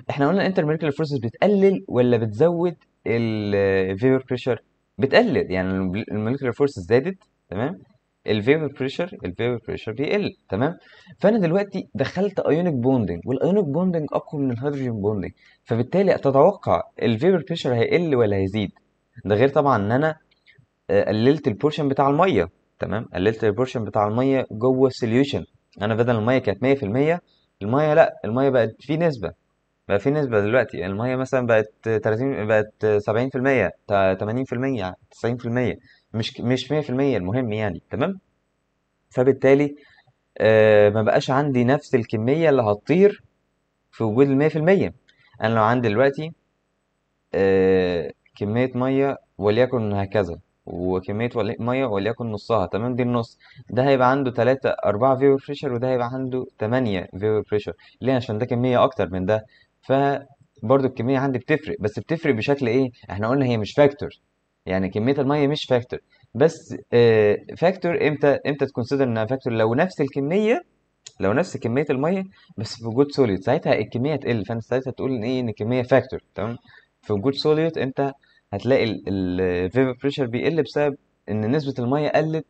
احنا قلنا الانترموليكولار فورسز بتقلل ولا بتزود الفيبر بريشر بتقلل يعني الموليكولار فورسز زادت تمام الفيبر بريشر الفيبر بريشر بيقل تمام فانا دلوقتي دخلت ايونيك بوندنج والايونيك بوندنج اقوى من الهيدروجين بوندنج فبالتالي تتوقع الفيبر بريشر هيقل ولا هيزيد ده غير طبعا ان انا آه، قللت البورشن بتاع الميه تمام قللت البورشن بتاع الميه جوه السوليوشن انا بدل الميه كانت 100% الميه لا الميه بقت في نسبه بقى في نسبه دلوقتي الميه مثلا بقت 30 بقت 70% 80% 90% مش مش 100% المهم يعني تمام فبالتالي آه ما بقاش عندي نفس الكمية اللي هتطير في وجود المية في المية أنا لو عندي دلوقتي آه كمية مية وليكن هكذا وكمية مية وليكن نصها تمام دي النص ده هيبقى عنده تلاتة أربعة فيبر بريشر وده هيبقى عنده تمانية فيبر بريشر ليه عشان ده كمية أكتر من ده فبرضه الكمية عندي بتفرق بس بتفرق بشكل إيه؟ إحنا قلنا هي مش فاكتور يعني كميه الميه مش فاكتور بس فاكتور آه، امتى امتى تكونسيدر انها فاكتور لو نفس الكميه لو نفس كميه الميه بس في وجود سوليد ساعتها الكميه تقل فانت ساعتها تقول ان ايه ان الكميه فاكتور تمام في وجود سوليد انت هتلاقي الفيبر بريشر بيقل بسبب ان نسبه الميه قلت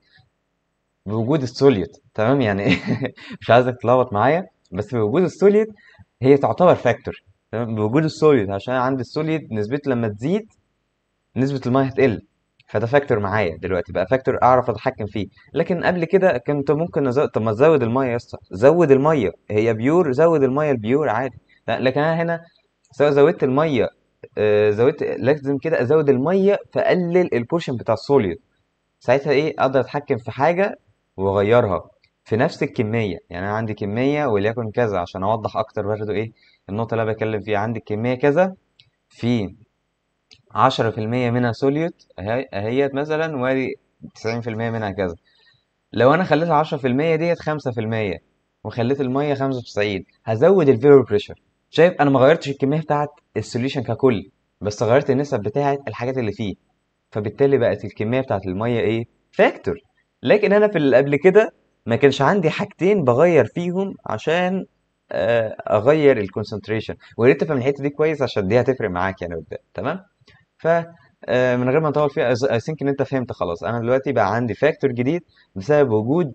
بوجود السوليد تمام يعني مش عايزك تلخبط معايا بس بوجود السوليد هي تعتبر فاكتور تمام بوجود السوليد عشان عندي السوليد نسبته لما تزيد نسبه الميه هتقل فده فاكتور معايا دلوقتي بقى فاكتور اعرف اتحكم فيه لكن قبل كده كنت ممكن ازود طب ما تزود الميه يا اسطى زود الميه هي بيور زود الميه البيور عادي لا لكن انا هنا سواء زودت الميه آه، زودت لازم كده ازود الميه فاقلل البورشن بتاع الصوليوم ساعتها ايه اقدر اتحكم في حاجه واغيرها في نفس الكميه يعني انا عندي كميه وليكن كذا عشان اوضح اكتر برضه ايه النقطه اللي انا بتكلم فيها عندي كميه كذا في 10% منها سوليوت اهيت مثلا وادي 90% منها كذا لو انا خليت في 10% ديت 5% وخليت الميه 95 هزود الفيرو بريشر شايف انا ما غيرتش الكميه بتاعت السوليوشن ككل بس غيرت النسب بتاعت الحاجات اللي فيه فبالتالي بقت الكميه بتاعت الميه ايه فاكتور لكن انا في اللي قبل كده ما كانش عندي حاجتين بغير فيهم عشان آه، اغير الكونسنتريشن ويا ريت تفهم الحته دي كويس عشان دي هتفرق معاك يعني قدام تمام ف آه، من غير ما نطول فيها اي ثينك ان انت فهمت خلاص انا دلوقتي بقى عندي فاكتور جديد بسبب وجود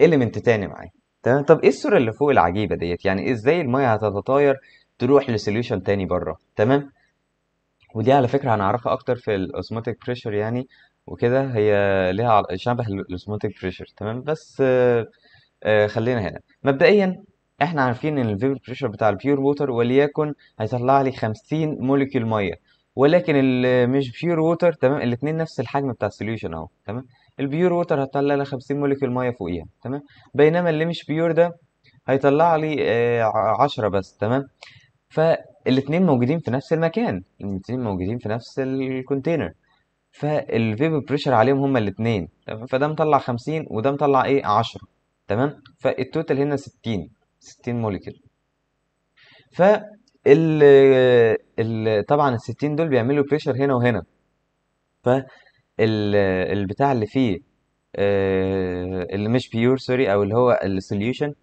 اليمنت تاني معايا تمام طب ايه الصوره اللي فوق العجيبه ديت يعني ازاي الميه هتتطاير تروح لسوليوشن تاني بره تمام ودي على فكره هنعرفها اكتر في الاوزموتيك بريشر يعني وكده هي ليها شبه الاوزموتيك بريشر تمام بس آه، آه، خلينا هنا مبدئيا احنا عارفين ان الفيبر بريشر بتاع البيور ووتر وليكن هيطلع لي 50 مولكيول ميه ولكن اللي مش بيور ووتر تمام الاثنين نفس الحجم بتاع السوليوشن اهو تمام البيور ووتر هتطلع لي 50 موليكيول ميه فوقيها تمام بينما اللي مش بيور ده هيطلع لي 10 آه، بس تمام فالاثنين موجودين في نفس المكان الاثنين موجودين في نفس الكونتينر فالفيبر بريشر عليهم هما الاثنين فده مطلع 50 وده مطلع ايه 10 تمام فالتوتال هنا 60 60 موليكيول ف ال ال طبعا الستين دول بيعملوا بريشر هنا وهنا ف البتاع اللي فيه آه، اللي مش بيور سوري او اللي هو السوليوشن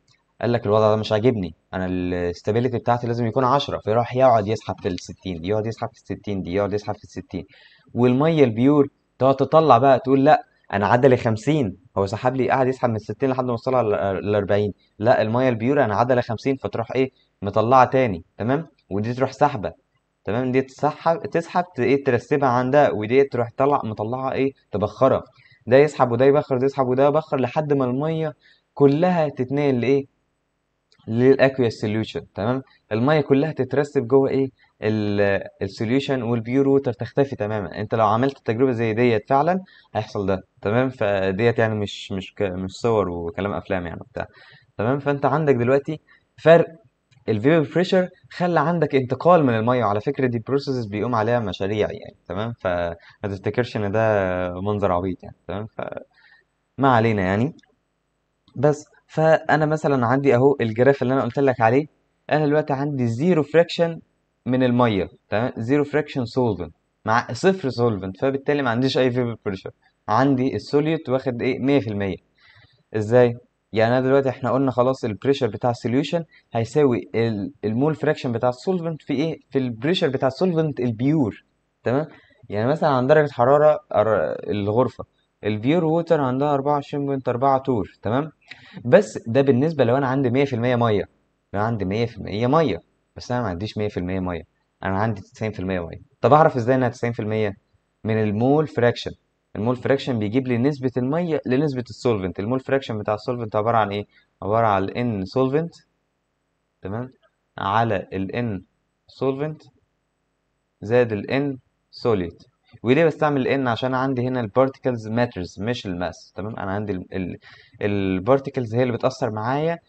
قال لك الوضع ده مش عاجبني انا الاستابيليتي بتاعتي لازم يكون 10 فيروح يقعد يسحب في ال 60 دي يقعد يسحب في ال 60 دي يقعد يسحب في ال 60 والميه البيور تقعد تطلع بقى تقول لا انا عدلي 50 هو سحب لي قعد يسحب من 60 لحد ما وصلها ل 40 لا الميه البيور انا عدلي 50 فتروح ايه مطلعه تاني تمام ودي تروح سحبه تمام دي تسحب تسحب ايه ترسبها عندها ودي تروح طلع مطلعه ايه تبخرها ده يسحب وده يبخر ده يسحب وده يبخر لحد ما الميه كلها تتنقل لايه للاكويس سوليوشن تمام الميه كلها تترسب جوه ايه السوليوشن والبيور ووتر تختفي تماما انت لو عملت تجربه زي ديت فعلا هيحصل ده تمام فديت يعني مش مش مش صور وكلام افلام يعني بتاع تمام فانت عندك دلوقتي فرق الفيبر بريشر خلى عندك انتقال من الميه وعلى فكره دي بروسيس بيقوم عليها مشاريع يعني تمام فما تفتكرش ان ده منظر عبيط يعني تمام ما علينا يعني بس فانا مثلا عندي اهو الجراف اللي انا قلت لك عليه انا دلوقتي عندي زيرو فراكشن من الميه تمام زيرو فراكشن سولفنت مع صفر سولفنت فبالتالي ما عنديش اي فيبر بريشر عندي السوليوت واخد ايه 100% ازاي يعني انا دلوقتي احنا قلنا خلاص البريشر بتاع السوليوشن هيساوي المول فراكشن بتاع السولفنت في ايه في البريشر بتاع السولفنت البيور تمام يعني مثلا عند درجه حراره الغرفه البيور ووتر عندها 24.4 تور تمام بس ده بالنسبه لو انا عندي 100% ميه لو عندي 100% ميه بس انا ما عنديش 100% ميه انا عندي 90% ميه طب اعرف ازاي انها 90% من المول فراكشن المول فراكشن بيجيب لي نسبه الميه لنسبه السولفنت المول فراكشن بتاع السولفنت عباره عن ايه عباره عن الان سولفنت تمام على الان سولفنت زائد الان سوليت وليه بستعمل الان عشان عندي هنا البارتيكلز ماترز مش الماس تمام انا عندي البارتيكلز هي اللي بتاثر معايا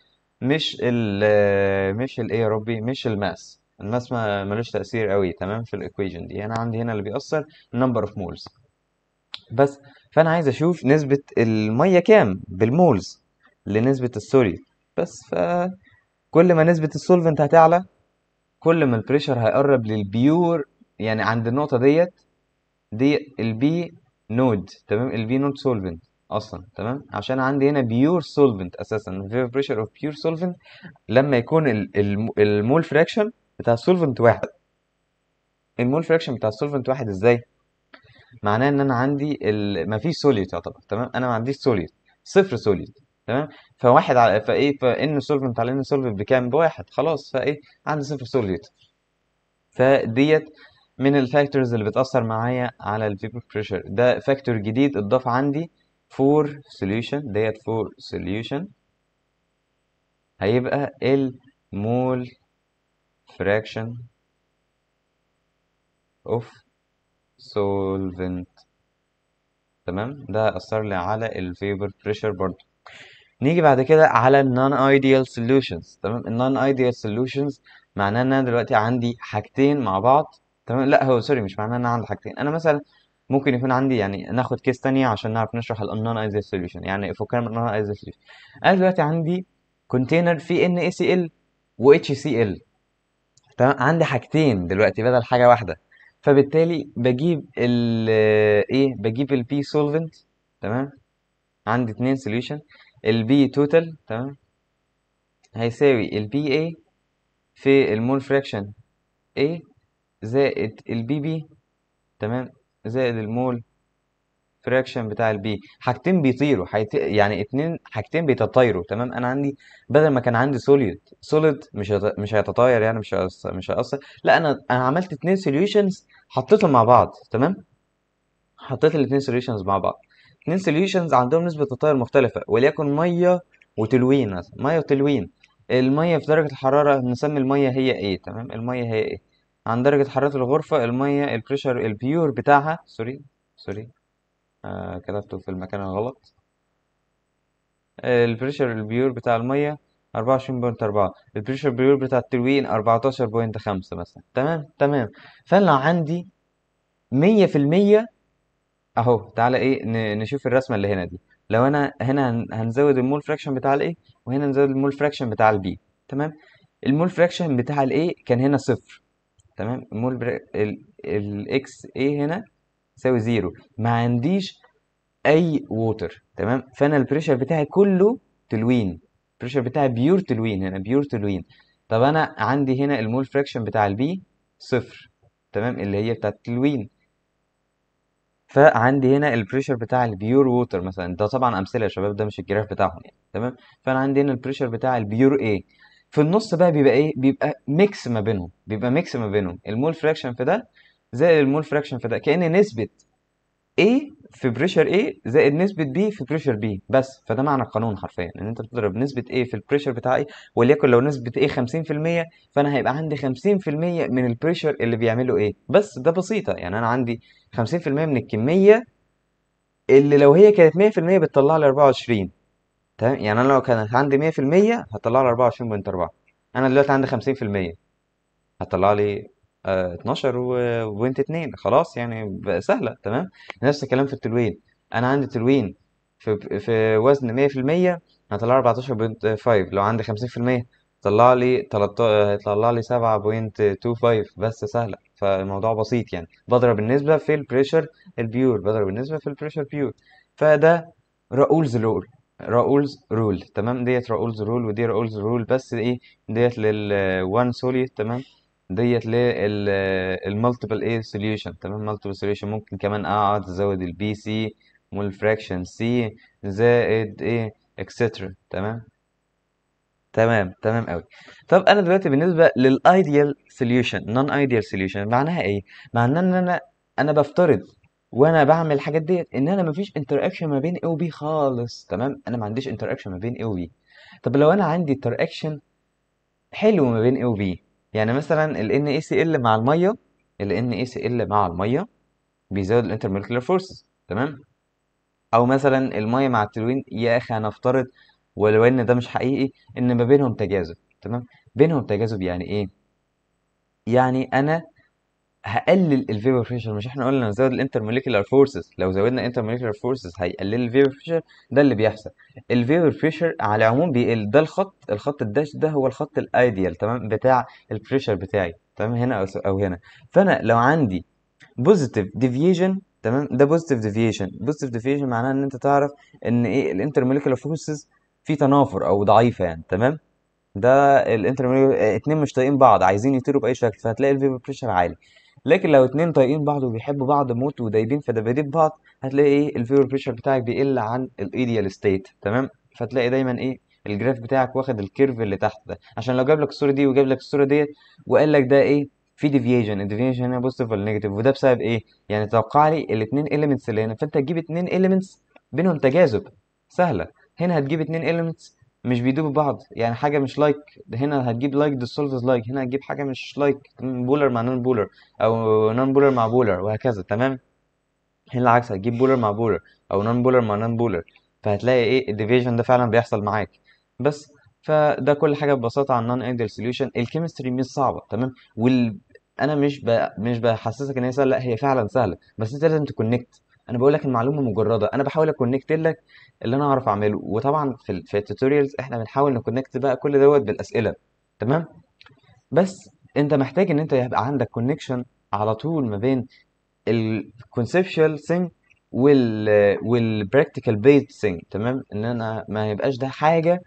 مش الـ آه، مش الايه يا ربي مش الماس الماس ما ملوش تاثير قوي تمام في الايكويشن دي يعني انا عندي هنا اللي بيأثر number اوف مولز بس فانا عايز اشوف نسبه الميه كام بالمولز لنسبه السوليوت بس ف كل ما نسبه السولفنت هتعلى كل ما البريشر هيقرب للبيور يعني عند النقطه ديت دي البي نود تمام البي نود سولفنت اصلا تمام عشان عندي هنا بيور سولفنت اساسا بريشر اوف بيور سولفنت لما يكون المول فراكشن بتاع السولفنت واحد المول فراكشن بتاع السولفنت واحد ازاي معناه ان انا عندي ال... مفيش سوليوت يعتبر تمام انا ما عنديش سوليوت صفر سوليوت تمام فواحد على فايه فان سولفنت على ان سولفنت بكام بواحد خلاص فايه عندي صفر سوليوت فديت من الفاكتورز اللي بتاثر معايا على الفيبر بريشر ده فاكتور جديد اتضاف عندي فور سوليوشن ديت فور سوليوشن هيبقى المول فراكشن اوف solvent تمام ده أثر لي على الفيبر بريشر برضه نيجي بعد كده على النون ايديال سوليوشنز تمام النون ايديال سوليوشنز معناه ان انا دلوقتي عندي حاجتين مع بعض تمام لا هو سوري مش معناه ان انا عندي حاجتين انا مثلا ممكن يكون عندي يعني ناخد كيس تانية عشان نعرف نشرح النون ايديال سوليوشن يعني فكنا من النون ايديال سوليوشن انا دلوقتي عندي كونتينر فيه ان اي سي ال و اتش سي ال تمام عندي حاجتين دلوقتي بدل حاجه واحده فبالتالي بجيب ال ايه بجيب البي سولفنت تمام عندي اتنين سوليوشن البي توتال تمام هيساوي البي اي في المول فراكشن A زائد البي بي تمام زائد المول فراكشن بتاع البي حاجتين بيطيروا حيت... يعني اتنين حاجتين بيتطايروا تمام انا عندي بدل ما كان عندي سوليد سوليد مش هت... مش هيتطاير يعني مش هيص... مش هيأثر لا انا انا عملت اتنين سوليوشنز حطيتهم مع بعض تمام حطيت الاتنين سوليوشنز مع بعض اتنين سوليوشنز عندهم نسبه تطاير مختلفه وليكن ميه وتلوين مثلا ميه وتلوين الميه في درجه الحراره نسمي الميه هي ايه تمام الميه هي ايه عن درجه حراره الغرفه الميه البريشر البيور بتاعها سوري سوري آه، كتبته في المكان الغلط آه، البريشر البيور بتاع المية أربعة وعشرين بوينت أربعة البريشر بيور بتاع التلوين أربعتاشر بوينت خمسة مثلا تمام تمام فأنا عندي مية في المية أهو تعالى إيه نشوف الرسمة اللي هنا دي لو أنا هنا هنزود المول فراكشن بتاع الإيه وهنا نزود المول فراكشن بتاع البي تمام المول فراكشن بتاع الإيه كان هنا صفر تمام المول بر... الإكس إيه هنا تساوي زيرو ما عنديش اي ووتر تمام فانا البريشر بتاعي كله تلوين البريشر بتاعي بيور تلوين هنا بيور تلوين طب انا عندي هنا المول فراكشن بتاع البي صفر تمام اللي هي بتاعت التلوين فعندي هنا البريشر بتاع البيور ووتر مثلا ده طبعا امثله يا شباب ده مش الجراف بتاعهم يعني تمام فانا عندي هنا البريشر بتاع البيور ايه في النص بقى بيبقى ايه بيبقى ميكس ما بينهم بيبقى ميكس ما بينهم المول فراكشن في ده زائد المول فراكشن فده كأن نسبة A في بريشر A زائد نسبة B في بريشر B بس فده معنى القانون حرفيا ان انت بتضرب نسبة A في البريشر بتاعي وليكن لو نسبة A 50% فانا هيبقى عندي 50% من البريشر اللي بيعمله A بس ده بسيطة يعني انا عندي 50% من الكمية اللي لو هي كانت 100% بتطلع لي 24 تمام يعني انا لو كانت عندي 100% هتطلع لي 24.4 انا دلوقتي عندي 50% هتطلع لي آه 12 وبوينت 2 خلاص يعني سهله تمام نفس الكلام في التلوين انا عندي تلوين في في وزن 100% هطلع 14.5 لو عندي 50% طلع لي 13 هيطلع لي 7.25 بس سهله فالموضوع بسيط يعني بضرب النسبه في البريشر البيور بضرب النسبه في البريشر بيور فده راؤولز رول راؤولز رول تمام ديت راؤولز رول ودي راؤولز رول بس ايه ديت لل1 سوليد تمام ديت للمالتيبل ايه سوليوشن تمام مالتيبل سوليوشن ممكن كمان اقعد ازود البي سي والفراكشن سي زائد ايه اكسترا تمام تمام تمام قوي طب انا دلوقتي بالنسبه للايديال سوليوشن نون ايديال سوليوشن معناها ايه معناها ان انا انا بفترض وانا بعمل الحاجات ديت ان انا مفيش انتر اكشن ما بين اي وبي خالص تمام انا ما عنديش انتر اكشن ما بين اي وبي طب لو انا عندي انتر اكشن حلو ما بين اي وبي يعني مثلا ال NaCl مع الميه ال NaCl مع الميه بيزود الانترمولكيولار فورس تمام او مثلا الميه مع التلوين يا اخي هنفترض ولو ان ده مش حقيقي ان ما بينهم تجاذب تمام بينهم تجاذب يعني ايه يعني انا هقلل الفيبر بريشر مش احنا قلنا نزود intermolecular فورسز لو زودنا intermolecular فورسز هيقلل الفيبر بريشر ده اللي بيحصل الفيبر بريشر على العموم بيقل ده الخط الخط الداش ده هو الخط الايديال تمام بتاع البريشر بتاعي تمام هنا او او هنا فانا لو عندي بوزيتيف ديفيجن تمام ده بوزيتيف deviation بوزيتيف deviation معناها ان انت تعرف ان ايه intermolecular فورسز في تنافر او ضعيفه يعني تمام ده الانترموليكولار اتنين مش طايقين بعض عايزين يطيروا باي شكل فهتلاقي الفيبر بريشر عالي لكن لو اتنين طايقين بعض وبيحبوا بعض موت ودايبين في دباديب بعض هتلاقي ايه الفيور بريشر بتاعك بيقل عن الايديال ستيت تمام فتلاقي دايما ايه الجراف بتاعك واخد الكيرف اللي تحت ده عشان لو جاب لك الصوره دي وجاب لك الصوره ديت وقال لك ده ايه في ديفيجن الديفيجن هنا بوزيتيف ولا نيجاتيف وده بسبب ايه يعني توقع لي الاثنين اليمنتس اللي هنا فانت تجيب اثنين اليمنتس بينهم تجاذب سهله هنا هتجيب اثنين اليمنتس مش بيدوبوا بعض يعني حاجه مش لايك هنا هتجيب لايك ديسولفز لايك هنا هتجيب حاجه مش لايك بولر مع نون بولر او نون بولر مع بولر وهكذا تمام هنا العكس هتجيب بولر مع بولر او نون بولر مع نون بولر فهتلاقي ايه الديفيجن ده فعلا بيحصل معاك بس فده كل حاجه ببساطه عن نون ايدل سوليوشن الكيمستري مش صعبه تمام وال انا مش ب... مش بحسسك ان هي سهله لا هي فعلا سهله بس انت لازم تكونكت انا بقول لك المعلومه مجرده انا بحاول اكونكت لك اللي انا اعرف اعمله وطبعا في في التوتوريالز احنا بنحاول نكونكت بقى كل دوت بالاسئله تمام بس انت محتاج ان انت يبقى عندك كونكشن على طول ما بين الكونسبشوال ثينج وال والبراكتيكال بيزد ثينج تمام ان انا ما يبقاش ده حاجه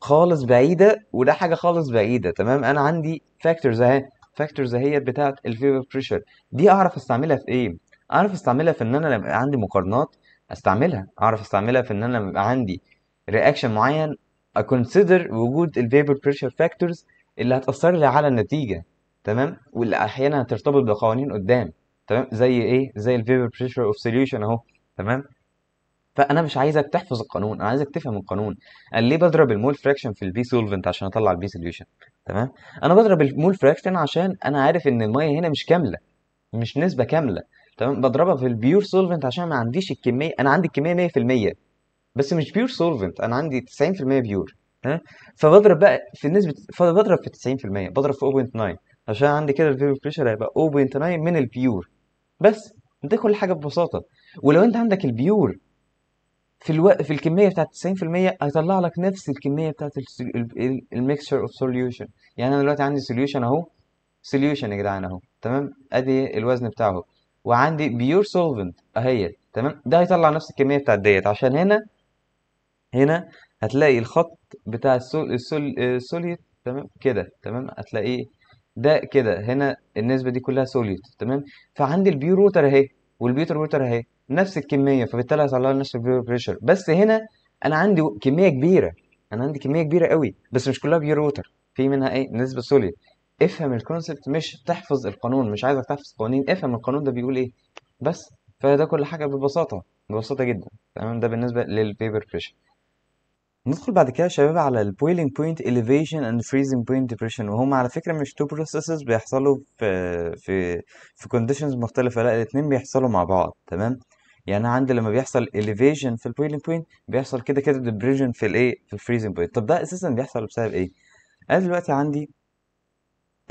خالص بعيده وده حاجه خالص بعيده تمام انا عندي فاكتورز اهي فاكتورز اهي بتاعه الفيبر بريشر دي اعرف استعملها في ايه اعرف استعملها في ان انا يبقى عندي مقارنات استعملها اعرف استعملها في ان انا يبقى عندي رياكشن معين اكونسيدر وجود الفيبر بريشر فاكتورز اللي هتاثر لي على النتيجه تمام واللي احيانا هترتبط بقوانين قدام تمام زي ايه زي الفيبر بريشر اوف سوليوشن اهو تمام فانا مش عايزك تحفظ القانون انا عايزك تفهم القانون انا ليه بضرب المول فراكشن في البي سولفنت عشان اطلع البي سوليوشن تمام انا بضرب المول فراكشن عشان انا عارف ان الميه هنا مش كامله مش نسبه كامله تمام بضربها في البيور سولفنت عشان ما عنديش الكميه انا عندي الكميه 100% بس مش بيور سولفنت انا عندي 90% بيور ها فبضرب بقى في نسبه فبضرب في 90% بضرب في 0.9 عشان عندي كده الفيبر بريشر هيبقى 0.9 من البيور بس ده كل حاجه ببساطه ولو انت عندك البيور في الو... في الكميه بتاعت 90% هيطلع لك نفس الكميه بتاعت الميكشر اوف سوليوشن يعني انا دلوقتي عندي سوليوشن اهو سوليوشن يا جدعان اهو تمام ادي الوزن بتاعه وعندي بيور سولفنت اهيت تمام ده هيطلع نفس الكميه بتاعت ديت عشان هنا هنا هتلاقي الخط بتاع السول السول السوليوت تمام كده تمام هتلاقيه ده كده هنا النسبه دي كلها سوليت تمام فعندي البيور ووتر اهي والبيور ووتر اهي نفس الكميه فبالتالي هيطلع لي نفس البيور بريشر بس هنا انا عندي كميه كبيره انا عندي كميه كبيره قوي بس مش كلها بيور ووتر في منها ايه نسبه سوليت افهم الكونسبت مش تحفظ القانون مش عايزك تحفظ قوانين افهم القانون ده بيقول ايه بس فده كل حاجه ببساطه ببساطه جدا تمام ده بالنسبه للبيبر بريشر ندخل بعد كده يا شباب على البويلنج بوينت اليفيشن اند فريزنج بوينت ديبريشن وهم على فكره مش تو بروسيسز بيحصلوا في في في كونديشنز مختلفه لا الاثنين بيحصلوا مع بعض تمام يعني عندي لما بيحصل اليفيشن في البويلنج بوينت بيحصل كده كده ديبريشن في الايه في الفريزنج بوينت طب ده اساسا بيحصل بسبب ايه انا دلوقتي عندي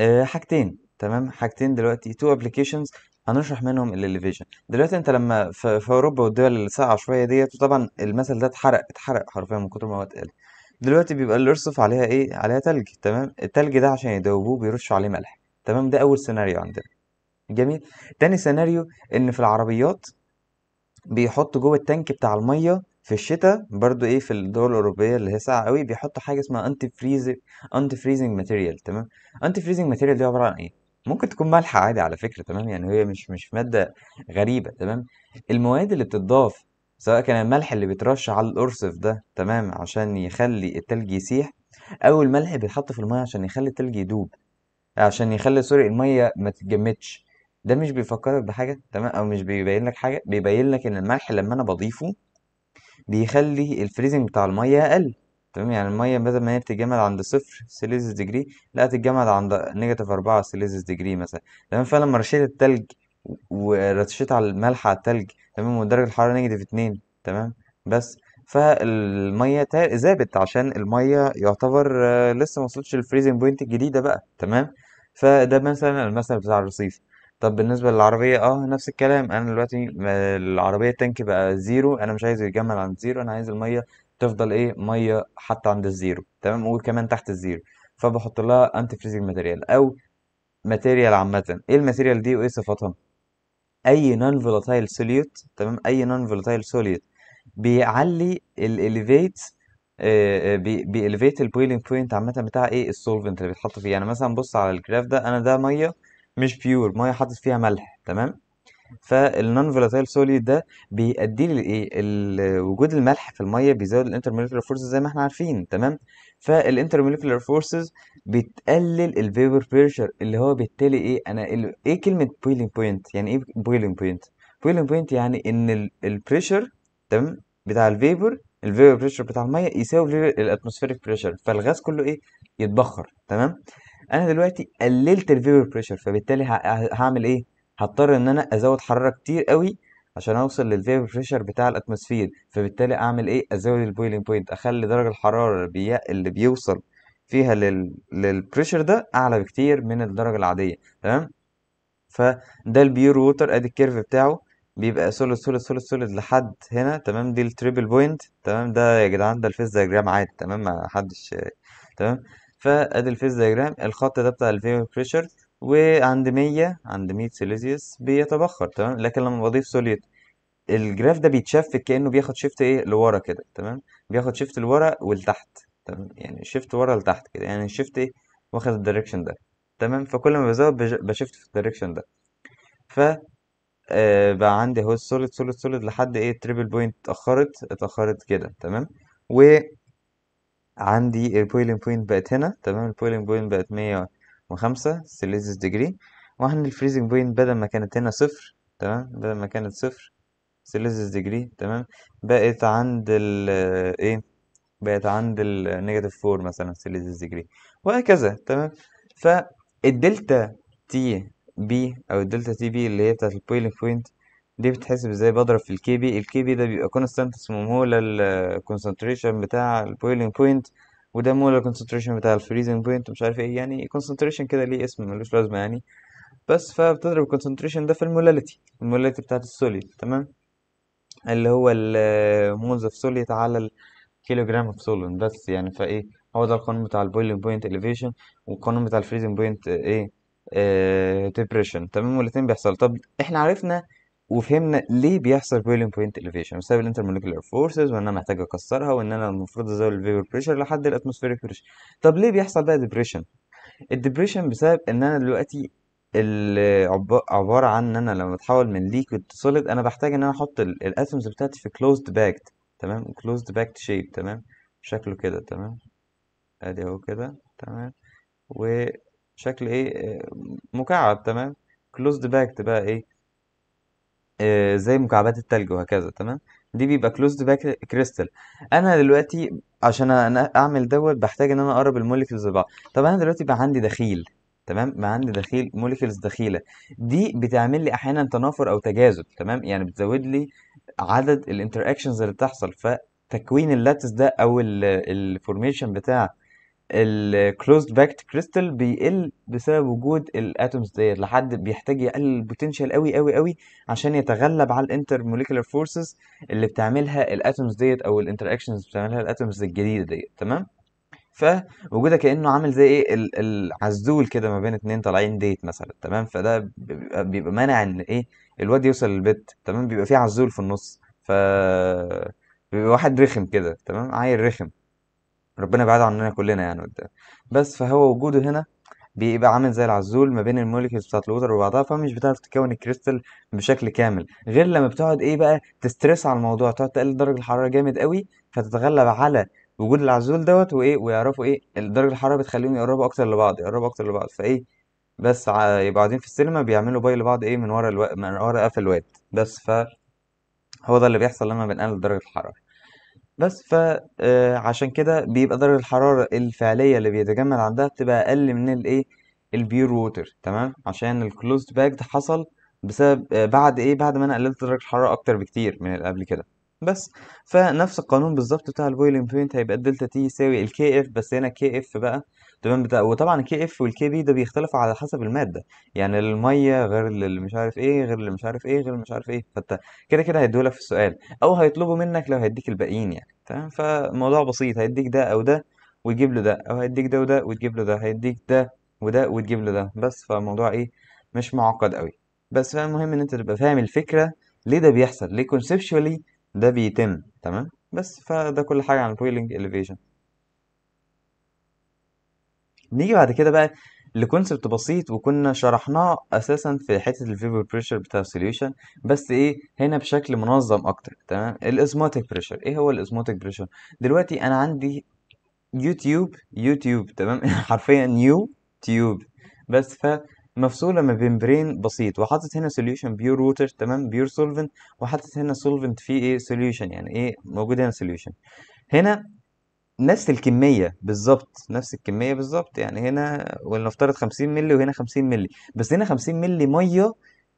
آه، حاجتين تمام حاجتين دلوقتي تو ابلكيشنز هنشرح منهم الاليفيجن دلوقتي انت لما في, اوروبا والدول الساقعه شويه ديت وطبعا المثل ده اتحرق اتحرق حرفيا من كتر ما هو اتقال دلوقتي بيبقى الارصف عليها ايه عليها تلج تمام التلج ده عشان يدوبوه بيرشوا عليه ملح تمام ده اول سيناريو عندنا جميل تاني سيناريو ان في العربيات بيحطوا جوه التانك بتاع الميه في الشتاء برضو ايه في الدول الاوروبيه اللي هي ساقعه قوي بيحطوا حاجه اسمها انتي فريز انتي فريزنج ماتيريال تمام انتي فريزنج ماتيريال دي عباره عن ايه ممكن تكون ملح عادي على فكره تمام يعني هي مش مش ماده غريبه تمام المواد اللي بتضاف سواء كان الملح اللي بيترش على القرصف ده تمام عشان يخلي التلج يسيح او الملح بيتحط في الميه عشان يخلي التلج يدوب عشان يخلي سوري الميه ما تتجمدش ده مش بيفكرك بحاجه تمام او مش بيبين لك حاجه بيبين لك ان الملح لما انا بضيفه بيخلي الفريزنج بتاع المية أقل تمام يعني المية بدل ما هي بتتجمد عند صفر سيليزيوس ديجري لا تتجمد عند نيجاتيف أربعة سيليزيوس ديجري مثلا تمام فلما رشيت التلج ورشيت على الملح على التلج تمام ودرجة الحرارة نيجاتيف اتنين تمام بس فالميه ذابت عشان الميه يعتبر آه، لسه ما وصلتش للفريزنج بوينت الجديده بقى تمام فده مثلا المثل بتاع الرصيف طب بالنسبة للعربية اه نفس الكلام انا دلوقتي آه، العربية التانك بقى زيرو انا مش عايزه يتجمل عند زيرو انا عايز المية تفضل ايه مية حتى عند الزيرو تمام وكمان تحت الزيرو فبحط لها انتي فريزنج ماتيريال او ماتيريال عامة ايه الماتيريال دي وايه صفاتها اي نون فولاتايل سوليوت تمام اي نون فولاتايل سوليوت بيعلي الاليفيت بيليفيت البويلنج بوينت عامه بتاع ايه السولفنت اللي بيتحط فيه يعني مثلا بص على الجراف ده انا ده ميه مش بيور ميه حاطط فيها ملح تمام فالنون فولاتايل سوليد ده بيؤدي لايه وجود الملح في الميه بيزود الانترموليكولار فورسز زي ما احنا عارفين تمام فالانترموليكولار فورسز بتقلل الفيبر بريشر اللي هو بالتالي ايه انا ايه كلمه بويلينج بوينت يعني ايه بويلينج بوينت بويلينج بوينت يعني ان البريشر تمام بتاع الفيبر الفيبر بريشر بتاع الميه يساوي الاتموسفيريك بريشر فالغاز كله ايه يتبخر تمام انا دلوقتي قللت الفيبر بريشر فبالتالي هعمل ايه هضطر ان انا ازود حراره كتير قوي عشان اوصل للفيبر بريشر بتاع الاتموسفير فبالتالي اعمل ايه ازود البويلنج بوينت اخلي درجه الحراره اللي, بي... اللي بيوصل فيها لل... للبريشر ده اعلى بكتير من الدرجه العاديه تمام فده البيور ووتر ادي الكيرف بتاعه بيبقى سوليد سوليد سوليد سوليد لحد هنا تمام دي التريبل بوينت تمام ده يا جدعان ده الفيز دياجرام عادي تمام ما حدش تمام فادي الفيز دايجرام الخط ده بتاع الفيبر بريشر وعند 100 عند 100 سيليزيوس بيتبخر تمام لكن لما بضيف سوليد الجراف ده بيتشفت كانه بياخد شيفت ايه لورا كده تمام بياخد شيفت لورا ولتحت تمام يعني شيفت ورا لتحت كده يعني الشيفت ايه واخد الدايركشن ده تمام فكل ما بزود بشيفت في الدايركشن ده ف آه بقى عندي اهو السوليد سوليد سوليد لحد ايه التريبل بوينت اتاخرت اتاخرت كده تمام و عندي البويلنج بوينت بقت هنا تمام البويلنج بوينت بقت مية وخمسة سيليزيوس ديجري واحنا الفريزنج بوينت بدل ما كانت هنا صفر تمام بدل ما كانت صفر سيليزيوس ديجري تمام بقت عند ال ايه بقت عند النيجاتيف فور مثلا سيليزيوس ديجري وهكذا تمام فالدلتا تي بي او الدلتا تي بي اللي هي بتاعت البويلنج بوينت دي بتحسب ازاي بضرب في الكي بي الكي بي ده بيبقى كونستانت اسمه مولى الكونسنتريشن بتاع البويلنج بوينت وده مولى الكونسنتريشن بتاع الفريزنج بوينت مش عارف ايه يعني كونسنتريشن كده ليه اسم ملوش لازمه يعني بس فبتضرب الكونسنتريشن ده في المولاليتي المولاليتي بتاعت السوليد تمام اللي هو المولز اوف سوليد على الكيلوجرام اوف سولون بس يعني فايه هو ده القانون بتاع البويلنج بوينت اليفيشن والقانون بتاع الفريزنج بوينت ايه ديبريشن آه، تمام والاتنين بيحصل طب احنا عرفنا وفهمنا ليه بيحصل بويلنج بوينت اليفيشن بسبب الانترمولكيولار فورسز وان انا محتاج اكسرها وان انا المفروض ازود الفيبر بريشر لحد الاتموسفيريك بريشر طب ليه بيحصل بقى ديبريشن الديبريشن بسبب ان انا دلوقتي عباره عن ان انا لما بتحول من ليكويد لسوليد انا بحتاج ان انا احط الاتومز بتاعتي في كلوزد باكت تمام كلوزد باكت شيب تمام شكله كده تمام ادي اهو كده تمام وشكل ايه آه، مكعب تمام كلوزد باكت بقى ايه آه، زي مكعبات التلج وهكذا تمام دي بيبقى كلوزد باك كريستال انا دلوقتي عشان انا اعمل دوت بحتاج ان انا اقرب المولكيولز لبعض طب انا دلوقتي بقى عندي دخيل تمام بقى عندي دخيل مولكيولز دخيله دي بتعمل لي احيانا تنافر او تجاذب تمام يعني بتزود لي عدد الانتراكشنز اللي بتحصل فتكوين اللاتس ده او الفورميشن بتاع الكلوزد باكت كريستال بيقل بسبب وجود الاتومز ديت لحد بيحتاج يقلل البوتنشال قوي قوي قوي عشان يتغلب على الانتر موليكولار فورسز اللي بتعملها الاتومز ديت او الانتراكشنز بتعملها الاتومز الجديده ديت تمام فوجودها كانه عامل زي ايه العزول كده ما بين اتنين طالعين ديت مثلا تمام فده بيبقى, بيبقى مانع ان ايه الواد يوصل للبت تمام بيبقى فيه عزول في النص ف بيبقى واحد رخم كده تمام عيل رخم ربنا بعد عننا كلنا يعني قدام بس فهو وجوده هنا بيبقى عامل زي العزول ما بين الموليكيولز بتاعت الوتر وبعضها فمش بتعرف تكون الكريستال بشكل كامل غير لما بتقعد ايه بقى تسترس على الموضوع تقعد تقلل درجه الحراره جامد قوي فتتغلب على وجود العزول دوت وايه ويعرفوا ايه درجه الحراره بتخليهم يقربوا اكتر لبعض يقربوا اكتر لبعض فايه بس يبقوا قاعدين في السينما بيعملوا باي لبعض ايه من ورا الو... من ورا قفل الواد بس ف هو ده اللي بيحصل لما بنقلل درجه الحراره بس فعشان آه، كده بيبقى درجة الحرارة الفعلية اللي بيتجمد عندها بتبقى أقل من الإيه البيور ووتر تمام عشان الكلوزد باك ده حصل بسبب آه، بعد إيه بعد ما أنا قللت درجة الحرارة أكتر بكتير من اللي قبل كده بس فنفس القانون بالظبط بتاع البويلنج بوينت هيبقى الدلتا تي يساوي الكي اف بس هنا كي اف بقى تمام بتاع وطبعا الكي اف والكي بي ده بيختلفوا على حسب الماده يعني الميه غير اللي مش عارف ايه غير اللي مش عارف ايه غير اللي مش عارف ايه فانت كده كده هيديهولك في السؤال او هيطلبوا منك لو هيديك الباقيين يعني تمام فالموضوع بسيط هيديك ده او ده ويجيب له ده او هيديك ده وده وتجيب له ده هيديك ده وده وتجيب له ده بس فالموضوع ايه مش معقد قوي بس فالمهم ان انت تبقى فاهم الفكره ليه ده بيحصل ليه كونسبشوالي ده بيتم تمام بس فده كل حاجه عن بويلينج اليفيشن نيجي بعد كده بقى لكونسبت بسيط وكنا شرحناه اساسا في حته الفيبر بريشر بتاع السوليوشن بس ايه هنا بشكل منظم اكتر تمام الاسموتيك بريشر ايه هو الاسموتيك بريشر دلوقتي انا عندي يوتيوب يوتيوب تمام حرفيا نيو تيوب بس ف مفصولة ما بين برين بسيط وحاطط هنا سوليوشن بيور ووتر تمام بيور سولفنت وحاطط هنا سولفنت فيه ايه سوليوشن يعني ايه موجود هنا سوليوشن هنا نفس الكمية بالظبط نفس الكمية بالظبط يعني هنا ولنفترض 50 مللي وهنا 50 مللي بس هنا 50 مللي مية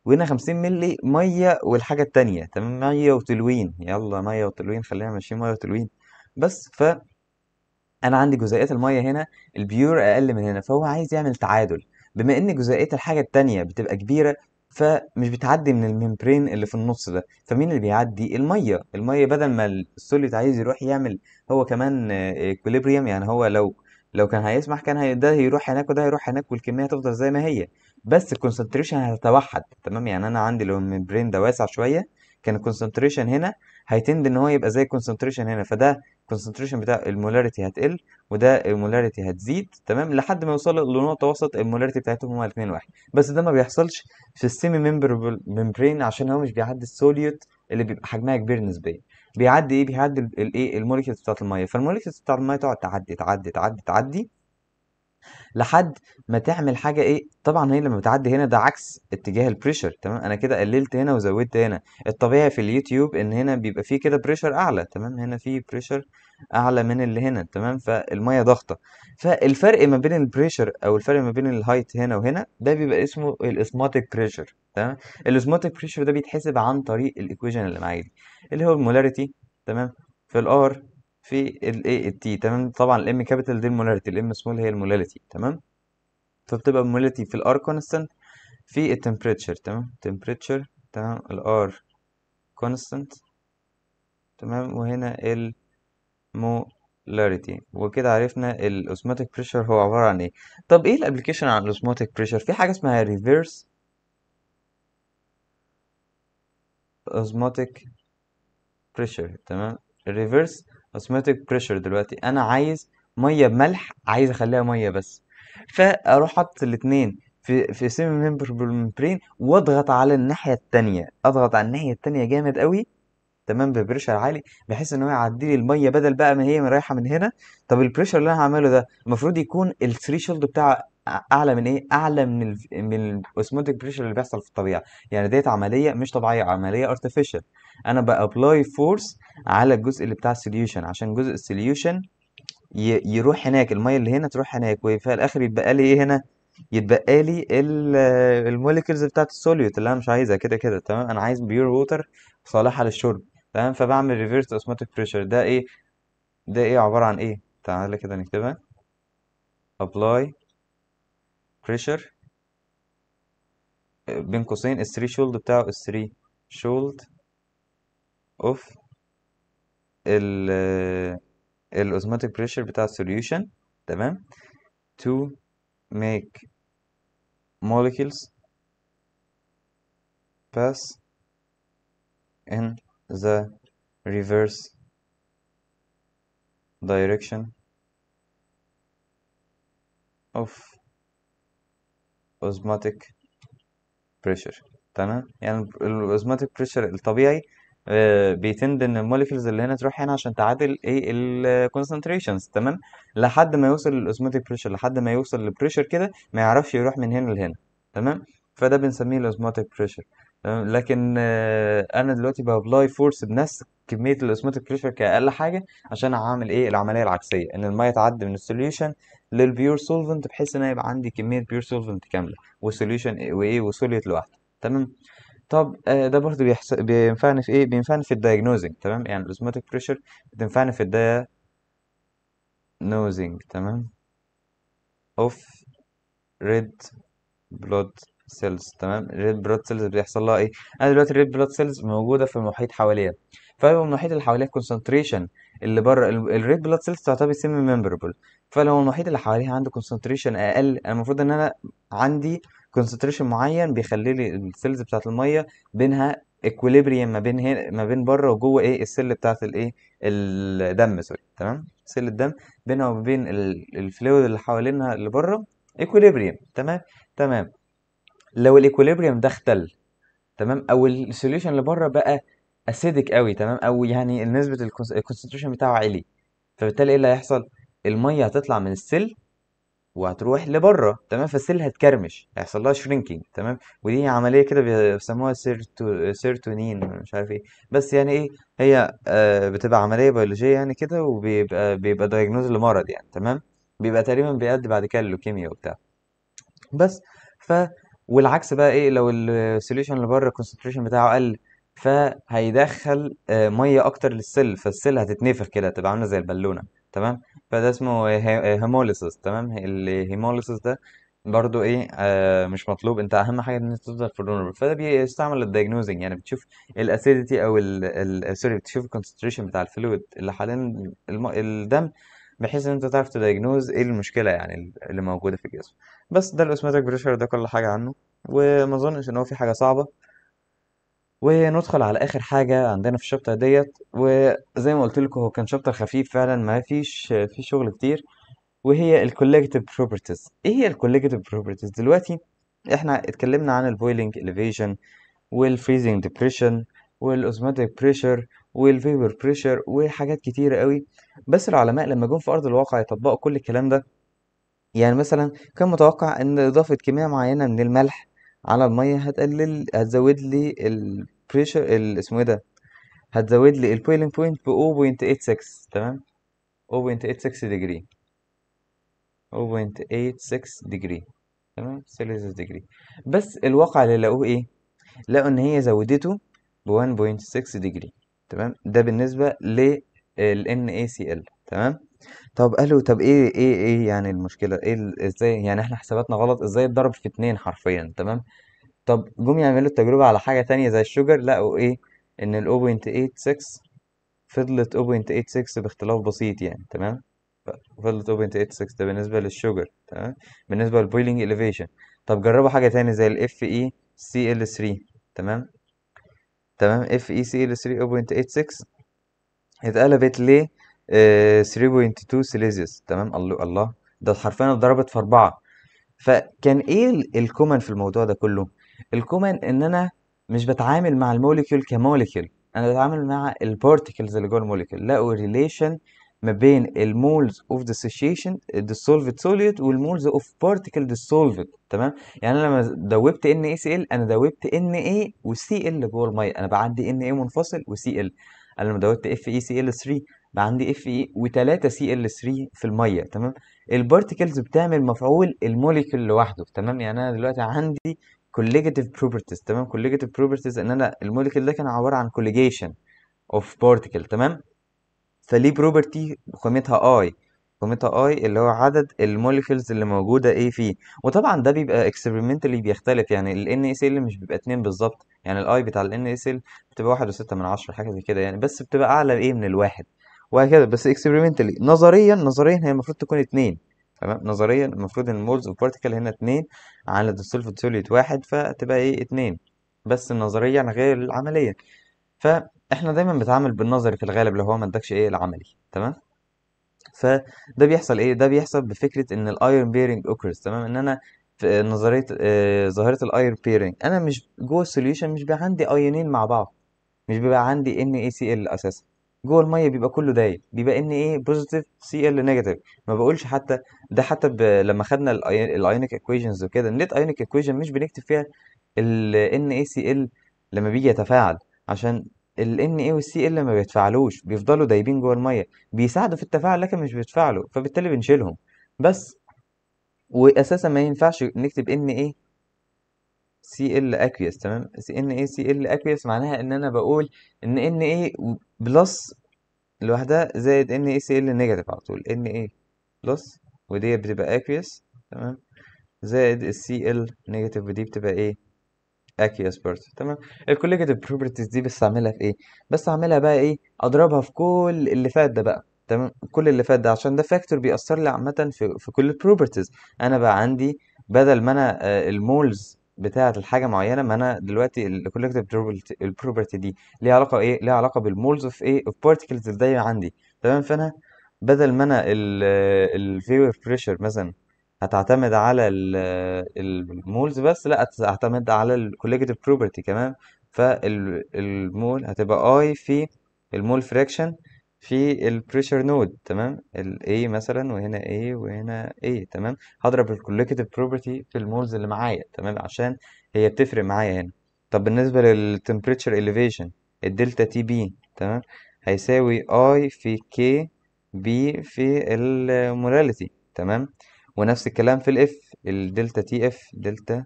وهنا 50 مللي مية والحاجة التانية تمام مية وتلوين يلا مية وتلوين خلينا ماشيين مية وتلوين بس ف أنا عندي جزيئات المية هنا البيور أقل من هنا فهو عايز يعمل تعادل بما إن جزيئات الحاجة التانية بتبقى كبيرة فمش بتعدي من الممبرين اللي في النص ده فمين اللي بيعدي الميه الميه بدل ما السوليد عايز يروح يعمل هو كمان اكوليبريم يعني هو لو لو كان هيسمح كان هي ده هيروح هناك وده هيروح هناك والكميه هتفضل زي ما هي بس الكونسنتريشن هتتوحد تمام يعني انا عندي لو الممبرين ده واسع شويه كان الكونسنتريشن هنا هيتند ان هو يبقى زي الكونسنتريشن هنا فده الكونسنتريشن بتاع المولاريتي هتقل وده المولاريتي هتزيد تمام لحد ما يوصلوا لنقطه وسط المولاريتي بتاعتهم هما الاثنين واحد بس ده ما بيحصلش في السيمي ممبرين عشان هو مش بيعدي السوليوت اللي بيبقى حجمها كبير نسبيا بيعدي ايه بيعدي الايه المولكيولز بتاعت الميه فالمولكيولز بتاعت الميه تقعد تعدي تعدي تعدي تعدي لحد ما تعمل حاجه ايه طبعا هي لما بتعدي هنا ده عكس اتجاه البريشر تمام انا كده قللت هنا وزودت هنا الطبيعي في اليوتيوب ان هنا بيبقى فيه كده بريشر اعلى تمام هنا فيه بريشر اعلى من اللي هنا تمام فالميه ضغطه فالفرق ما بين البريشر او الفرق ما بين الهايت هنا وهنا ده بيبقى اسمه الاسماتيك بريشر تمام الاسماتيك بريشر ده بيتحسب عن طريق الايكويشن اللي معايا دي اللي هو المولاريتي تمام في الار في الاي التي تمام طبعا الام كابيتال دي المولاريتي الام سمول هي المولاريتي تمام فبتبقى المولاليتي في الار كونستانت في التمبريتشر تمام تمبريتشر تمام الار كونستانت تمام وهنا المولاريتي وكده عرفنا الاوسموتيك بريشر هو عباره عن ايه طب ايه الابلكيشن عن الاوسموتيك بريشر في حاجه اسمها ريفرس اوسموتيك بريشر تمام الريفرس osmotic pressure دلوقتي انا عايز ميه بملح عايز اخليها ميه بس فاروح احط الاثنين في في سيمي ممبر واضغط على الناحيه الثانيه اضغط على الناحيه الثانيه جامد قوي تمام ببريشر عالي بحيث ان هو يعدي لي الميه بدل بقى ما هي من رايحه من هنا طب البريشر اللي انا هعمله ده المفروض يكون الثريشولد بتاعه اعلى من ايه اعلى من الـ من الاوسموتيك بريشر اللي بيحصل في الطبيعه يعني ديت عمليه مش طبيعيه عمليه ارتفيشال انا بابلاي فورس على الجزء اللي بتاع السوليوشن عشان جزء السوليوشن يروح هناك الميه اللي هنا تروح هناك وفي الاخر يتبقى لي ايه هنا يتبقى لي الموليكيولز بتاعه السوليوت اللي انا مش عايزها كده كده تمام انا عايز بيور ووتر صالحه للشرب تمام فبعمل ريفرس اوسموتيك بريشر ده ايه ده ايه عباره عن ايه تعالى كده نكتبها apply pressure بين قوسين الثري شولد بتاعه الثري شولد of the eh, osmotic pressure بتاع solution تمام to make molecules pass in the reverse direction of osmotic pressure تمام osmotic pressure, بريشر الطبيعي آه، بيتند ان الموليكيولز اللي هنا تروح هنا عشان تعادل ايه الكونسنتريشنز تمام لحد ما يوصل للاوزموتيك بريشر لحد ما يوصل للبريشر كده ما يعرفش يروح من هنا لهنا تمام فده بنسميه الاوزموتيك بريشر لكن آه، انا دلوقتي بابلاي فورس بنفس كميه الاوزموتيك بريشر كاقل حاجه عشان اعمل ايه العمليه العكسيه ان الميه تعدي من السوليوشن للبيور سولفنت بحيث ان يبقى عندي كميه بيور سولفنت كامله وسوليوشن إيه، وايه وسوليت لوحده تمام طب آه، ده برضه بيحس... بينفعني في ايه بينفعني في الدايجنوزنج تمام يعني الاوزموتيك بريشر بتنفعني في الدايجنوزنج تمام اوف ريد بلود سيلز تمام الريد بلود سيلز بيحصل لها ايه انا دلوقتي الريد بلود سيلز موجوده في المحيط حواليها فلو المحيط اللي حواليها كونسنتريشن اللي بره الريد بلود سيلز تعتبر سيمي ميمبربل فلو المحيط اللي حواليها عنده كونسنتريشن اقل المفروض ان انا عندي كونسنتريشن معين بيخلي لي السيلز بتاعه الميه بينها اكوليبريم ما بين هنا ما بين بره وجوه ايه السل بتاعه الايه الدم سوري تمام سل الدم بينها وبين الفلويد اللي حوالينها اللي بره اكوليبريم تمام تمام لو الاكوليبريم ده اختل تمام او السوليوشن اللي بره بقى اسيدك قوي تمام او يعني نسبه الكونسنتريشن بتاعه عالي فبالتالي ايه اللي هيحصل الميه هتطلع من السل وهتروح لبره تمام فالسيل هتكرمش هيحصل لها شرينكينج تمام ودي عمليه كده بيسموها سيرتو سيرتونين مش عارف ايه بس يعني ايه هي آه، بتبقى عمليه بيولوجيه يعني كده وبيبقى بيبقى دايجنوز لمرض يعني تمام بيبقى تقريبا بيؤدي بعد كده اللوكيميا وبتاع بس ف والعكس بقى ايه لو السوليوشن اللي بره الكونسنتريشن بتاعه قل فهيدخل آه، ميه اكتر للسيل فالسيل هتتنفخ كده هتبقى عامله زي البالونه تمام فده اسمه هيموليسيس آه، تمام الهيموليسيس ده برضو ايه آه مش مطلوب انت اهم حاجه ان انت تفضل في الرونر فده بيستعمل للدايجنوزنج يعني بتشوف الاسيديتي او سوري آه، بتشوف الكونسنتريشن بتاع الفلويد اللي حاليا الدم بحيث ان انت تعرف تدايجنوز ايه المشكله يعني اللي موجوده في الجسم بس ده الاوسماتيك بريشر ده كل حاجه عنه وما اظنش ان هو في حاجه صعبه وندخل على اخر حاجه عندنا في الشابتر ديت وزي ما قلت لكم هو كان شابتر خفيف فعلا ما فيش في شغل كتير وهي الكولكتيف بروبرتيز ايه هي الكولكتيف بروبرتيز دلوقتي احنا اتكلمنا عن البويلنج اليفيشن والفريزنج ديبريشن والاوزماتيك بريشر والفيبر بريشر وحاجات كتيره قوي بس العلماء لما جم في ارض الواقع يطبقوا كل الكلام ده يعني مثلا كان متوقع ان اضافه كميه معينه من الملح على الميه هتقلل هتزود لي البريشر اسمه ايه ده هتزود لي البويلنج بوينت ب 0.86 تمام 0.86 ديجري 0.86 ديجري تمام سيليزيوس ديجري بس الواقع اللي لقوه ايه لقوا ان هي زودته ب 1.6 ديجري تمام ده بالنسبه لل NaCl تمام طب قالوا طب إيه إيه إيه يعني المشكلة إيه إزاي يعني إحنا حساباتنا غلط إزاي اتضرب في اتنين حرفيًا تمام طب جم يعملوا التجربة على حاجة تانية زي الشوجر لقوا إيه إن ال 0.86 فضلت 0.86 باختلاف بسيط يعني تمام فضلت 0.86 ده بالنسبة للشوجر تمام بالنسبة للبويلينج إليفيشن طب جربوا حاجة تاني زي ال FE CL3 تمام تمام FE CL3 0.86 اتقلبت ليه 3.2 آه، سيليزيوس تمام الله الله ده حرفيا اتضربت في اربعه فكان ايه الكومن في الموضوع ده كله الكومن ان انا مش بتعامل مع الموليكيول كموليكيول انا بتعامل مع البارتيكلز اللي جوه الموليكيول لقوا ريليشن ما بين المولز اوف ديسوشيشن ديسولفد سوليد والمولز اوف بارتيكل ديسولفد تمام يعني انا لما دوبت ان اي سي ال انا دوبت ان اي وسي ال جوه الميه انا بعدي ان اي منفصل وسي ال انا لما دوبت اف اي سي ال 3 بقى عندي اف اي و3 سي ال 3 في الميه تمام البارتكلز بتعمل مفعول الموليكول لوحده تمام يعني انا دلوقتي عندي كوليجيتيف بروبرتيز تمام كوليجيتيف بروبرتيز ان انا الموليكول ده كان عباره عن كوليجيشن اوف بارتكل تمام فليه بروبرتي قيمتها اي قيمتها اي اللي هو عدد الموليكولز اللي موجوده ايه فيه وطبعا ده بيبقى اكسبيرمنتلي بيختلف يعني ال ان اس ال مش بيبقى اتنين بالظبط يعني الاي بتاع ال ان اس ال بتبقى واحد وستة من عشرة حاجه زي كده يعني بس بتبقى اعلى ايه من الواحد وهكذا بس اكسبيرمنتلي نظريا نظريا هي المفروض تكون اتنين تمام نظريا المفروض ان المولز اوف بارتيكل هنا اتنين على السولفيد سوليد واحد فتبقى ايه اتنين بس نظريا غير العملية فاحنا دايما بنتعامل بالنظري في الغالب لو هو ما ادكش ايه العملي تمام فده بيحصل ايه ده بيحصل بفكره ان الايرون بيرنج اوكرز تمام ان انا في نظريه آه ظاهره الايرون بيرنج انا مش جوه السوليوشن مش بيبقى عندي ايونين مع بعض مش بيبقى عندي ان اي سي ال اساسا جوه الميه بيبقى كله دايب بيبقى ان ايه بوزيتيف سي ال نيجاتيف ما بقولش حتى ده حتى ب... لما خدنا الايونيك ايكويشنز وكده النت ايونيك ايكويشن مش بنكتب فيها ال ان اي سي ال لما بيجي يتفاعل عشان ال ان اي والسي ال ما بيتفاعلوش بيفضلوا دايبين جوه الميه بيساعدوا في التفاعل لكن مش بيتفاعلوا فبالتالي بنشيلهم بس واساسا ما ينفعش نكتب ان ايه سي ال اكويس تمام ان اي سي ال اكويس معناها ان انا بقول ان ان اي بلس لوحدها زائد ان اي سي ال نيجاتيف على طول ان اي بلس ودي بتبقى اكويس تمام زائد السي ال نيجاتيف ودي بتبقى ايه aqueous برضه تمام الكوليجاتيف بروبرتيز دي بستعملها في ايه بستعملها بقى ايه اضربها في كل اللي فات ده بقى تمام كل اللي فات ده عشان ده فاكتور بيأثر لي عامة في, في كل البروبرتيز انا بقى عندي بدل ما انا آه، المولز بتاعه الحاجه معينه ما انا دلوقتي الكولكتيف property دي ليها علاقه ايه ليها علاقه بالمولز اوف ايه اوف particles اللي عندي تمام فانا بدل ما انا الفيور بريشر مثلا هتعتمد على المولز بس لا هتعتمد على الكولكتيف بروبرتي كمان فالمول هتبقى اي في المول فريكشن في البريشر نود تمام ال A مثلا وهنا A وهنا A تمام هضرب الكولكتيف بروبرتي في المولز اللي معايا تمام عشان هي بتفرق معايا هنا طب بالنسبة للتمبريتشر elevation الدلتا تي بي تمام هيساوي I في كي بي في الموراليتي تمام ونفس الكلام في الاف الدلتا تي اف دلتا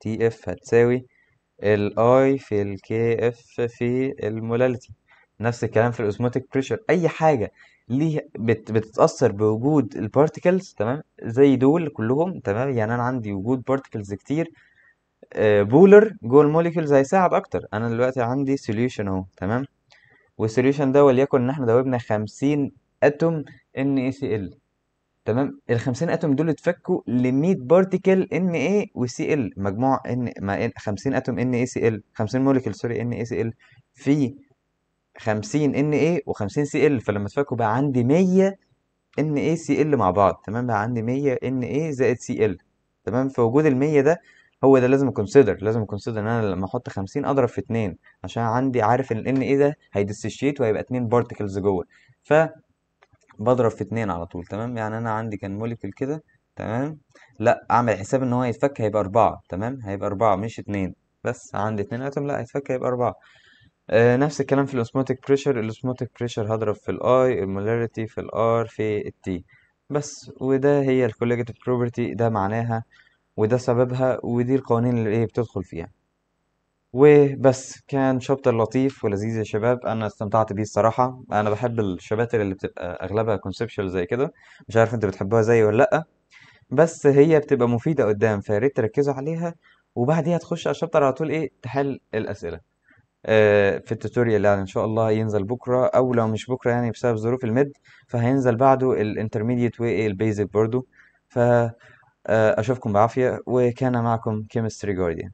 تي اف هتساوي الاي في الكي اف في المولاليتي نفس الكلام في الاوزموتيك بريشر اي حاجه ليه بت بتتاثر بوجود البارتيكلز تمام زي دول كلهم تمام يعني انا عندي وجود بارتيكلز كتير آه، بولر جوه موليكولز هيساعد اكتر انا دلوقتي عندي سوليوشن اهو تمام والسوليوشن ده وليكن ان احنا دوبنا 50 اتوم ان اي سي ال تمام ال 50 اتوم دول اتفكوا ل 100 بارتيكل ان اي وسي ال مجموع ان ما 50 اتوم ان اي سي ال 50 موليكول سوري ان اي سي ال في 50 ان اي و50 سي ال فلما تفكوا بقى عندي 100 ان اي سي ال مع بعض تمام بقى عندي 100 ان اي زائد سي ال تمام فوجود ال 100 ده هو ده لازم اكونسيدر لازم اكونسيدر ان انا لما احط 50 اضرب في 2 عشان عندي عارف ان الان ايه ده هيدسشيت وهيبقى 2 بارتكلز جوه ف بضرب في 2 على طول تمام يعني انا عندي كان موليكل كده تمام لا اعمل حساب ان هو هيتفك هيبقى 4 تمام هيبقى 4 مش 2 بس عندي 2 اتم لا هيتفك هيبقى 4 آه، نفس الكلام في الاسموتيك بريشر الاسموتيك بريشر هضرب في الاي المولاريتي في الار في التي بس وده هي الكوليجيتيف بروبرتي ده معناها وده سببها ودي القوانين اللي هي بتدخل فيها وبس كان شابتر لطيف ولذيذ يا شباب انا استمتعت بيه الصراحه انا بحب الشباتر اللي بتبقى اغلبها كونسبشوال زي كده مش عارف انت بتحبوها زي ولا لا بس هي بتبقى مفيده قدام فياريت تركزوا عليها وبعديها تخش على الشابتر على طول ايه تحل الاسئله آه، في التوتوريال اللي يعني ان شاء الله هينزل بكره او لو مش بكره يعني بسبب ظروف الميد فهينزل بعده الانترميديت والبيزك برضو ف آه، اشوفكم بعافيه وكان معكم كيمستري جارديان